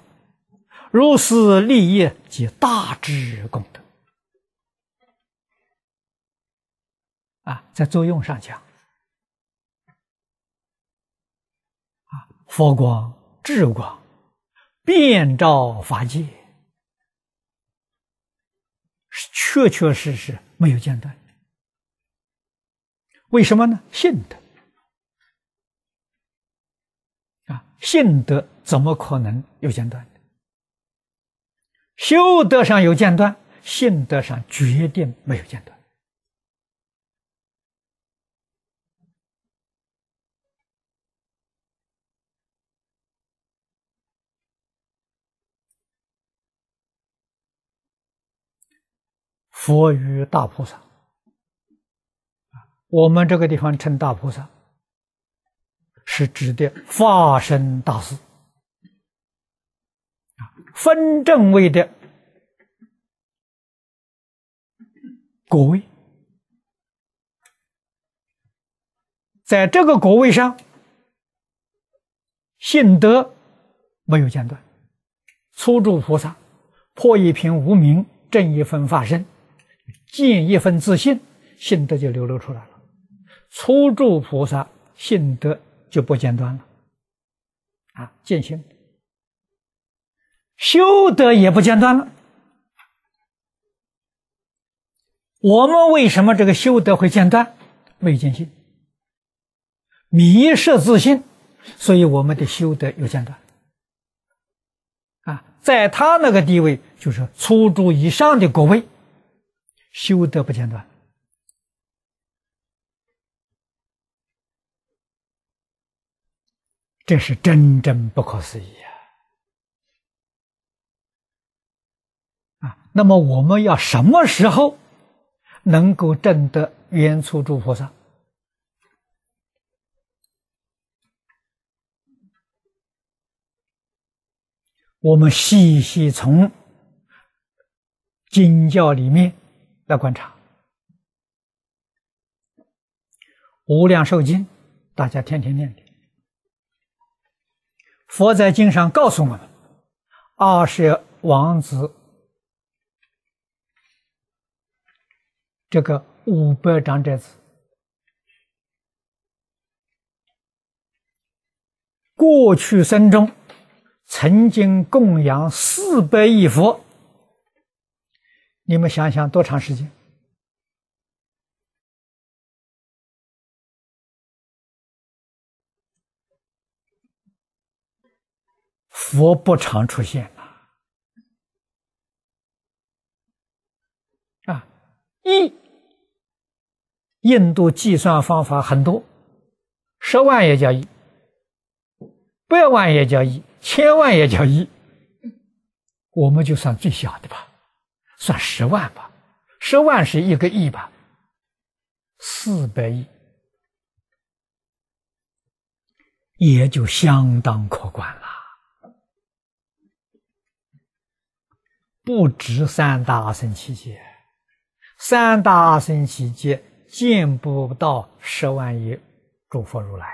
如是立业及大智功德啊，在作用上讲啊，佛光、智光、遍照法界，确确实实没有间断。为什么呢？信德啊，性德怎么可能有间断修德上有间断，性德上绝对没有间断。佛与大菩萨。我们这个地方称大菩萨，是指的发身大士，啊，分正位的国位，在这个国位上，信德没有间断，初住菩萨破一品无名，正一分法身，见一分自信，信德就流露出来了。初住菩萨信德就不间断了，啊，见性，修德也不间断了。我们为什么这个修德会间断？没见性，迷失自信，所以我们的修德有间断。啊，在他那个地位，就是初住以上的果位，修德不间断。这是真真不可思议啊！啊，那么我们要什么时候能够证得圆初诸菩萨？我们细细从经教里面来观察《无量寿经》，大家天天念。佛在经上告诉我们，二十王子，这个五百张桌子，过去生中曾经供养四百亿佛，你们想想多长时间。佛不常出现呐，啊，一印度计算方法很多，十万也叫一，百万也叫一，千万也叫一，我们就算最小的吧，算十万吧，十万是一个亿吧，四百亿，也就相当可观了。不值三大阿僧祇劫，三大阿僧祇劫见不到十万亿诸佛如来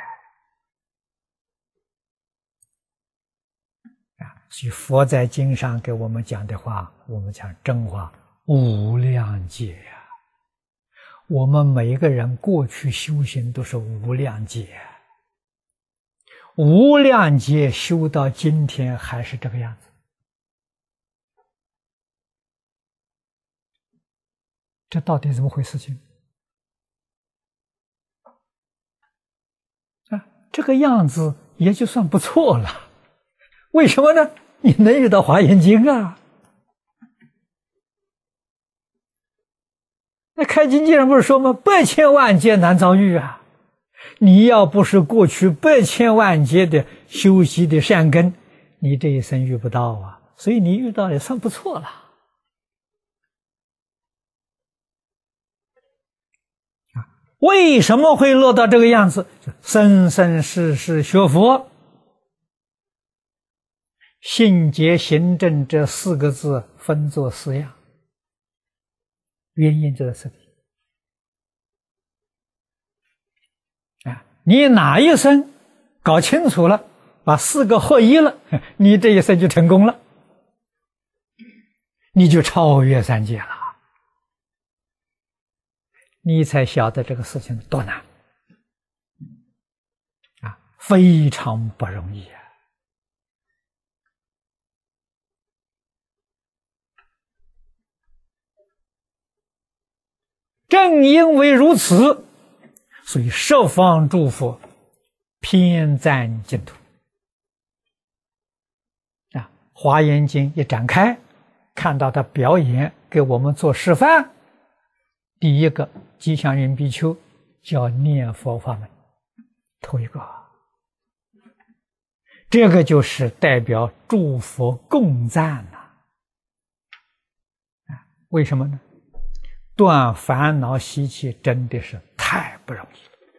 啊！所以佛在经上给我们讲的话，我们讲真话，无量劫。我们每一个人过去修行都是无量劫，无量劫修到今天还是这个样子。这到底怎么回事？情啊，这个样子也就算不错了。为什么呢？你能遇到《华严经》啊？那开经偈上不是说吗？百千万劫难遭遇啊！你要不是过去百千万劫的修习的善根，你这一生遇不到啊。所以你遇到也算不错了。为什么会落到这个样子？生生世世学佛，信、结、行、正这四个字分作四样，原因就在这里。啊，你哪一生搞清楚了，把四个合一了，你这一生就成功了，你就超越三界了。你才晓得这个事情多难啊，非常不容易啊！正因为如此，所以十方诸佛偏赞净土啊，《华严经》一展开，看到他表演给我们做示范，第一个。吉祥云比丘叫念佛法门，头一个，这个就是代表祝佛共赞了。为什么呢？断烦恼习气真的是太不容易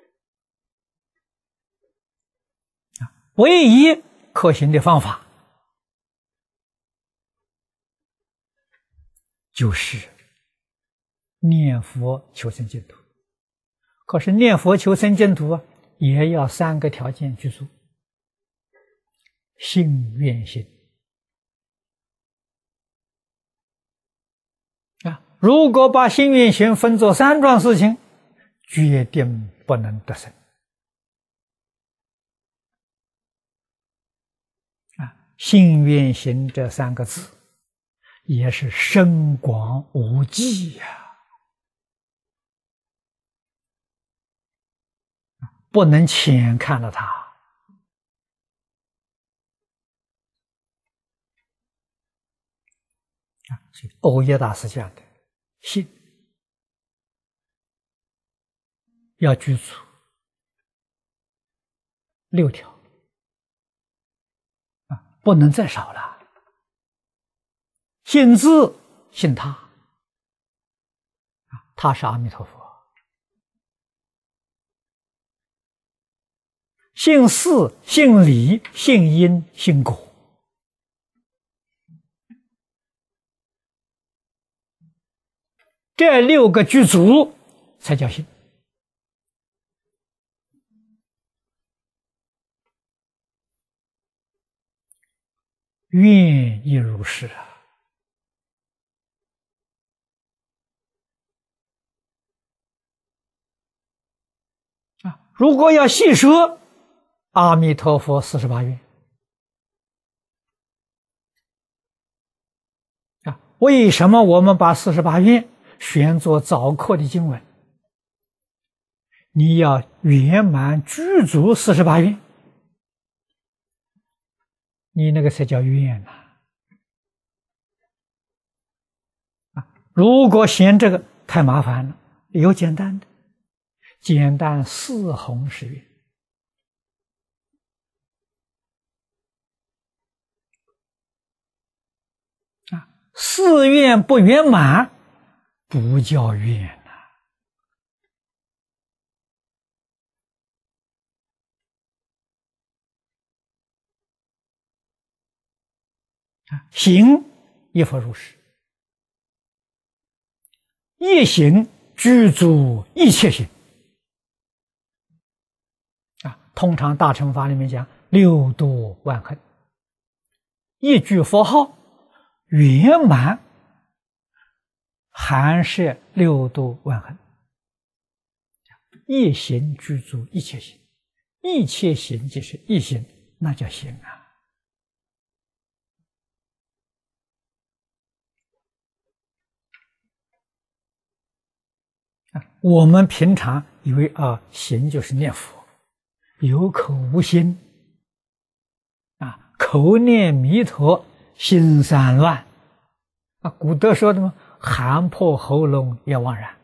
了。唯一可行的方法就是。念佛求生净土，可是念佛求生净土啊，也要三个条件去做：信愿行啊。如果把心、愿行分作三桩事情，决定不能得胜。啊。信愿行这三个字，也是深广无际呀。不能亲眼看到他，所以《欧耶大》是这样的，信要拘束。六条啊，不能再少了。信字信他，他是阿弥陀佛。姓四，姓李、姓殷、姓果，这六个具足才叫姓。愿亦如是啊！如果要细说。阿弥陀佛，四十八愿啊！为什么我们把四十八愿选作早课的经文？你要圆满具足四十八愿，你那个才叫愿呐！啊，如果嫌这个太麻烦了，有简单的，简单四弘誓愿。四愿不圆满，不叫愿呐。啊，行一佛如是，一行具足一切行。啊，通常大乘法里面讲六度万恒，一句佛号。圆满，还是六度万恒，一行具足一切行，一切行就是一心，那叫行啊！我们平常以为啊，行就是念佛，有口无心，啊，口念弥陀。心散乱，啊，古德说的嘛，寒破喉咙也枉然。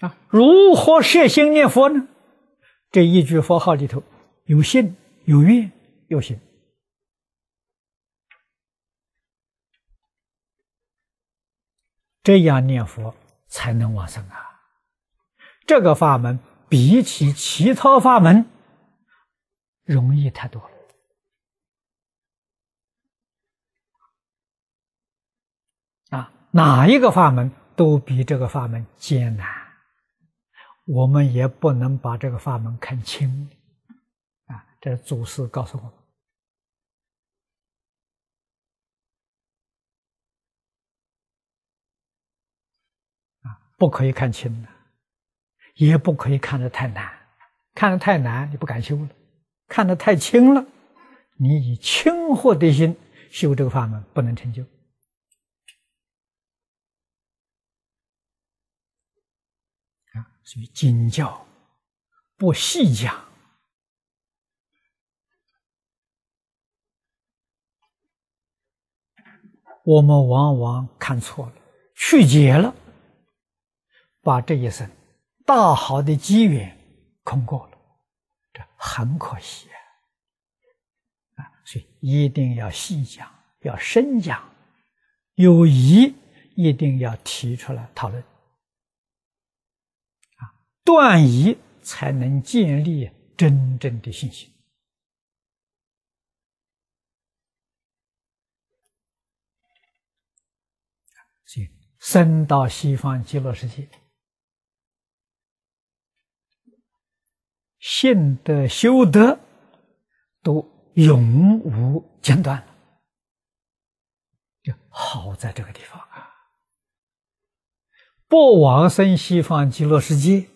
啊，如何摄心念佛呢？这一句佛号里头有信，有愿，有行，这样念佛才能往生啊。这个法门比起其他法门。容易太多了啊！哪一个法门都比这个法门艰难，我们也不能把这个法门看轻啊！这是祖师告诉我们。啊，不可以看轻的，也不可以看得太难，看得太难就不敢修了。看得太轻了，你以轻惑的心修这个法门，不能成就。啊，所以经教不细讲，我们往往看错了，去结了，把这一生大好的机缘空过了。很可惜啊，所以一定要细讲，要深讲，有疑一定要提出来讨论啊，断疑才能建立真正的信心。所以，生到西方极乐世界。信德、修德都永无间断了，就好在这个地方啊！不往生西方极乐世界，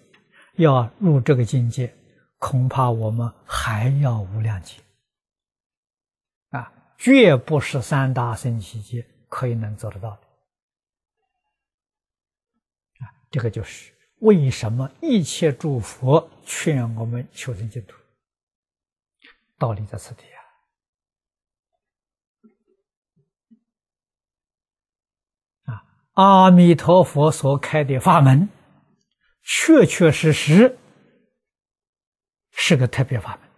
要入这个境界，恐怕我们还要无量劫啊，绝不是三大圣奇劫可以能做得到的啊！这个就是。为什么一切诸佛劝我们求生净土？道理在此地啊！啊，阿弥陀佛所开的法门，确确实实是个特别法门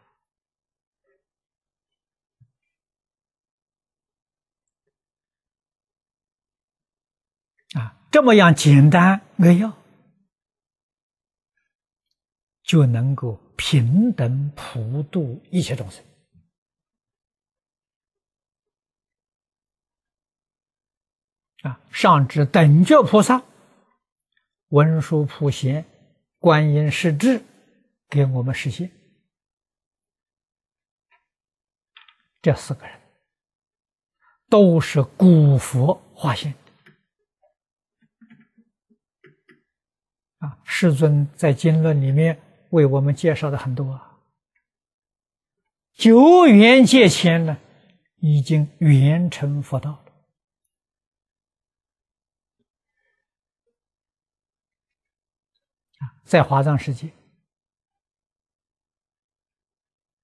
啊！这么样简单扼要。就能够平等普度一切众生啊！上至等觉菩萨、文殊普贤、观音、世智，给我们实现这四个人，都是古佛化现。啊！世尊在经论里面。为我们介绍的很多啊，九元界前呢，已经圆成佛道了啊，在华藏世界，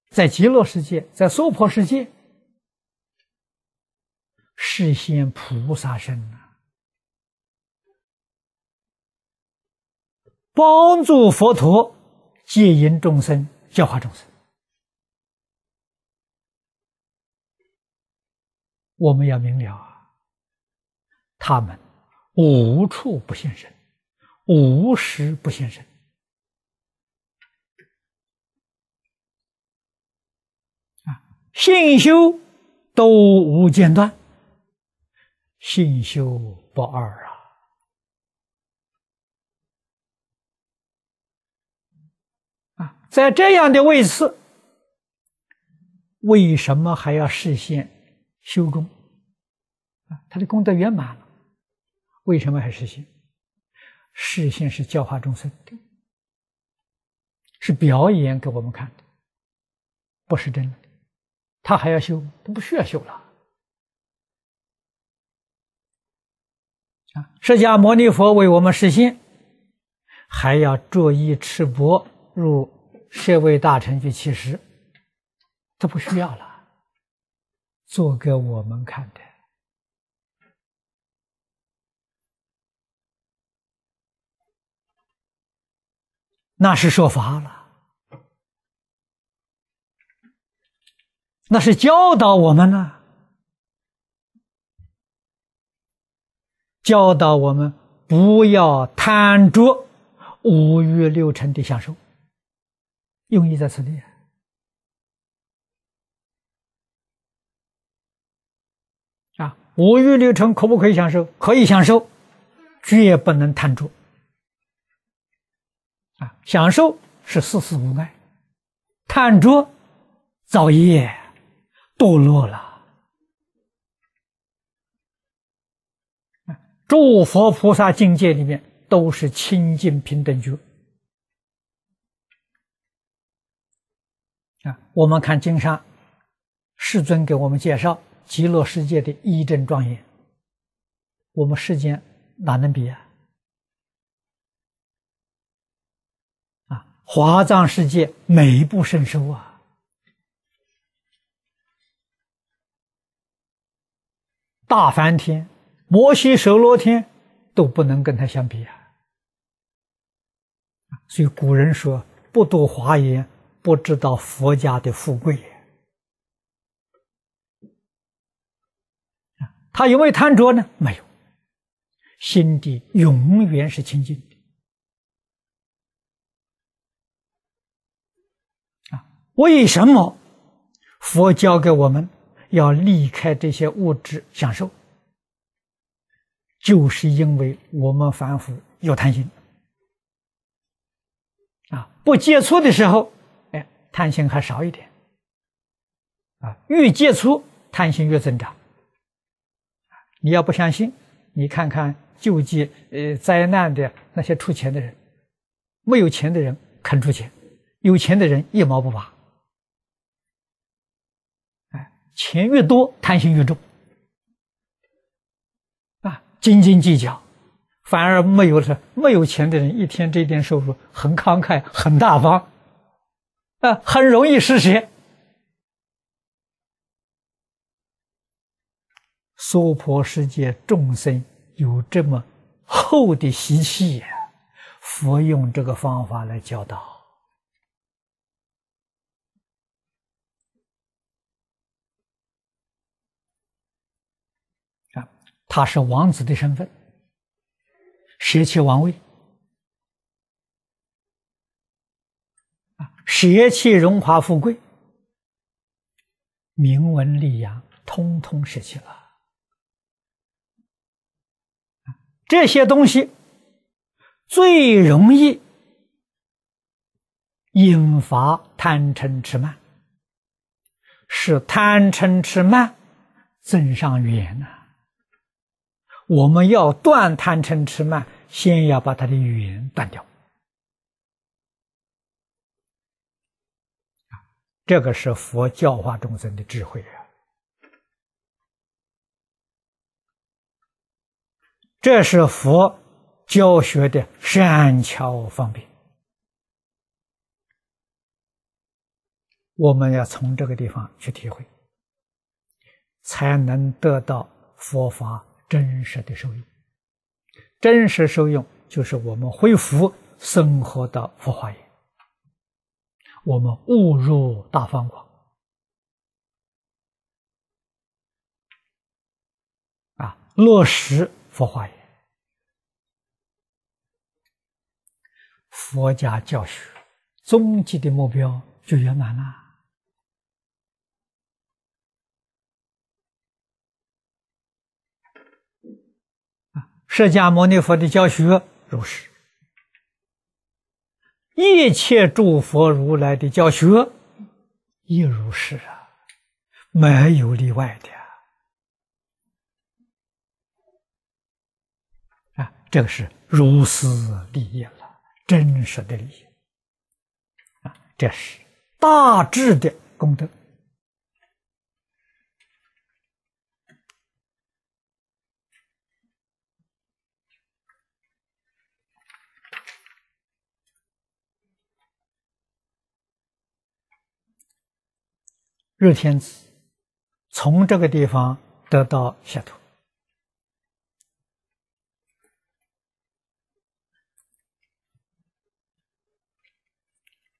在极乐世界，在娑婆世界，示现菩萨身啊，帮助佛陀。戒淫众生教化众生，我们要明了啊，他们无处不现身，无时不现身啊，信修都无间断，信修不二啊。在这样的位置，为什么还要事现修功？啊，他的功德圆满了，为什么还事现？事现是教化众生的，是表演给我们看的，不是真的。他还要修，他不需要修了。啊，释迦牟尼佛为我们实现，还要着衣赤膊入。社会大臣就其实都不需要了，做给我们看的，那是说法了，那是教导我们呢，教导我们不要贪着五欲六尘的享受。用意在此地啊！五欲六尘可不可以享受？可以享受，绝不能贪着。啊！享受是四无碍，贪着早已堕落了。诸佛菩萨境界里面都是清净平等觉。我们看经上，世尊给我们介绍极乐世界的一镇庄严，我们世间哪能比啊？啊，华藏世界美不胜收啊，大梵天、摩西首罗天都不能跟它相比啊。所以古人说：“不睹华严。”不知道佛家的富贵，他有没有贪着呢？没有，心底永远是清净的。啊，为什么佛教给我们要离开这些物质享受？就是因为我们凡夫有贪心，啊，不接触的时候。贪心还少一点啊！越接触贪心越增长。你要不相信，你看看救济呃灾难的那些出钱的人，没有钱的人肯出钱，有钱的人一毛不拔。哎，钱越多，贪心越重啊！斤斤计较，反而没有是没有钱的人，一天这点收入很慷慨，很大方。啊，很容易实现。娑婆世界众生有这么厚的习气，佛用这个方法来教导。啊，他是王子的身份，舍弃王位。舍弃荣华富贵、名闻利养，通通舍弃了。这些东西最容易引发贪嗔痴慢，是贪嗔痴慢增上缘呐。我们要断贪嗔痴慢，先要把他的缘断掉。这个是佛教化众生的智慧啊。这是佛教学的善巧方便。我们要从这个地方去体会，才能得到佛法真实的受用。真实受用就是我们恢复生活的佛法眼。我们误入大方广啊，落实佛法也，佛家教学终极的目标就圆满了释迦牟尼佛的教学如是。一切诸佛如来的教学，亦如是啊，没有例外的啊。这个是如斯利益了真实的利益啊，这是大致的功德。日天子从这个地方得到解脱。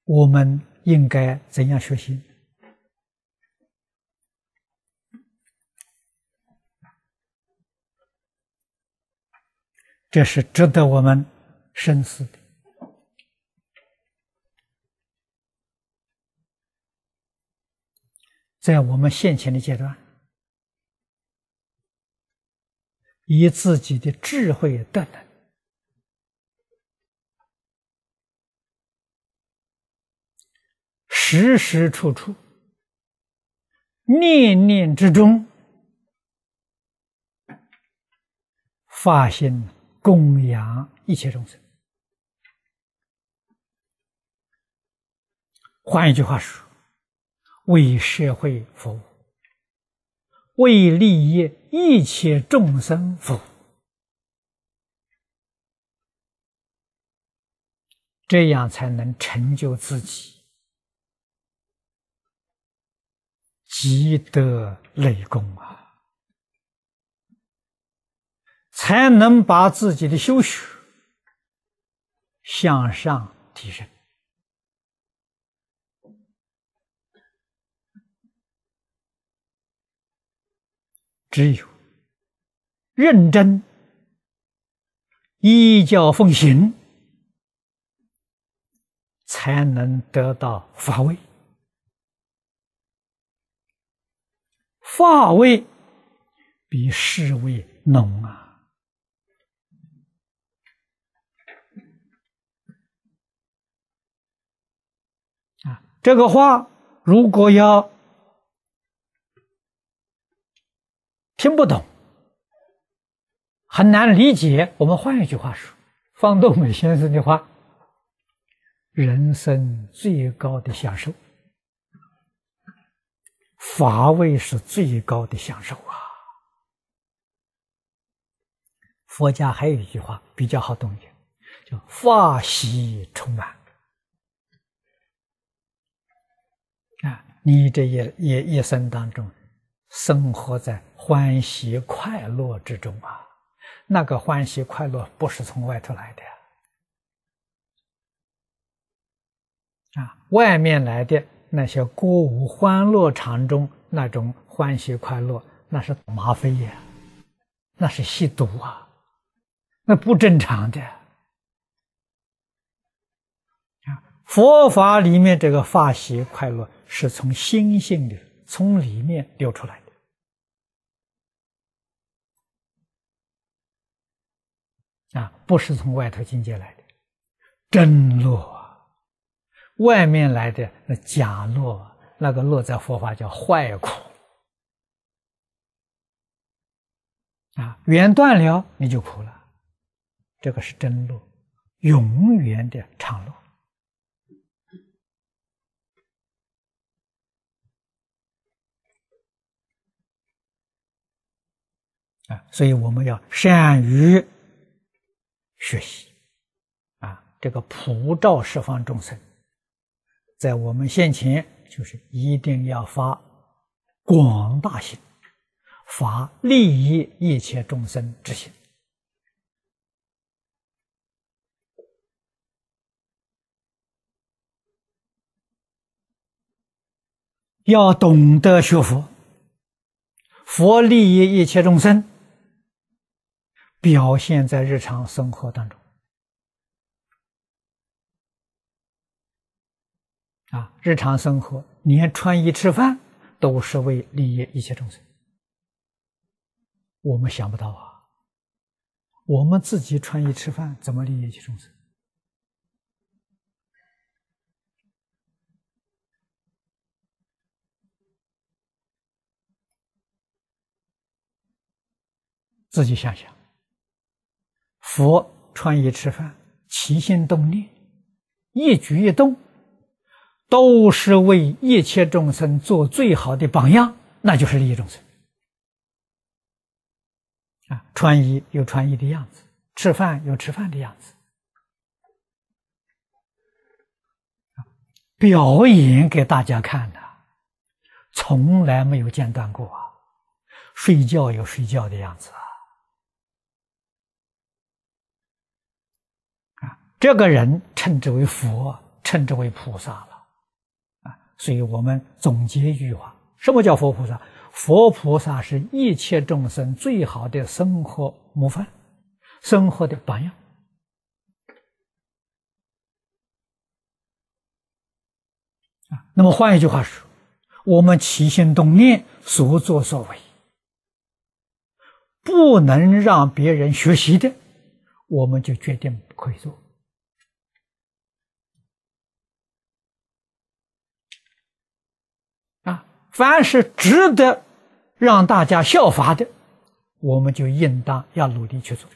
我们应该怎样学习？这是值得我们深思的。在我们现前的阶段，以自己的智慧德能，时时处处、念念之中，发心供养一切众生。换一句话说。为社会服务，为利益一切众生服务，这样才能成就自己，积德累功啊，才能把自己的修学向上提升。只有认真依教奉行，才能得到法味。法味比侍卫浓啊！啊，这个话如果要。听不懂，很难理解。我们换一句话说，方东美先生的话：人生最高的享受，乏味是最高的享受啊！佛家还有一句话比较好懂一点，叫“法喜充满”。啊，你这一一一生当中。生活在欢喜快乐之中啊！那个欢喜快乐不是从外头来的啊！外面来的那些歌舞欢乐场中那种欢喜快乐，那是吗啡呀，那是吸毒啊，那不正常的啊！佛法里面这个发喜快乐是从心性的。从里面流出来的，啊，不是从外头境界来的，真落，外面来的那假落，那个落在佛法叫坏苦，啊，缘断了你就苦了，这个是真落，永远的长落。啊，所以我们要善于学习啊！这个普照十方众生，在我们现前，就是一定要发广大心，发利益一切众生之心，要懂得学佛，佛利益一切众生。表现在日常生活当中，啊，日常生活连穿衣吃饭都是为利益一切众生。我们想不到啊，我们自己穿衣吃饭怎么利益一切众生？自己想想。佛穿衣吃饭，起心动念，一举一动，都是为一切众生做最好的榜样，那就是利益众生。啊，穿衣有穿衣的样子，吃饭有吃饭的样子，表演给大家看的，从来没有间断过啊。睡觉有睡觉的样子。啊。这个人称之为佛，称之为菩萨了，啊，所以我们总结一句话：什么叫佛菩萨？佛菩萨是一切众生最好的生活模范，生活的榜样。啊，那么换一句话说，我们起心动念所作所为，不能让别人学习的，我们就决定不可以做。凡是值得让大家效法的，我们就应当要努力去做。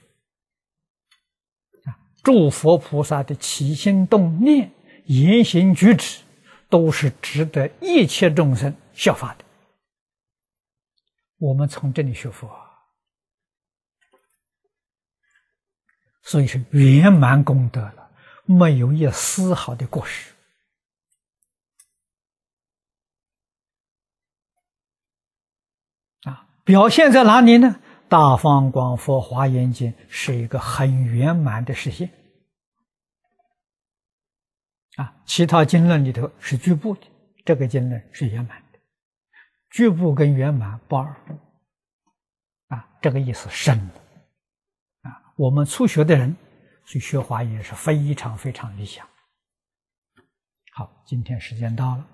啊，诸佛菩萨的起心动念、言行举止，都是值得一切众生效法的。我们从这里学佛，所以是圆满功德了，没有一丝毫的过失。表现在哪里呢？《大方广佛华严经》是一个很圆满的实现，啊，其他经论里头是局部的，这个经论是圆满的，局部跟圆满不二，啊，这个意思深了，啊，我们初学的人去学华严是非常非常理想。好，今天时间到了。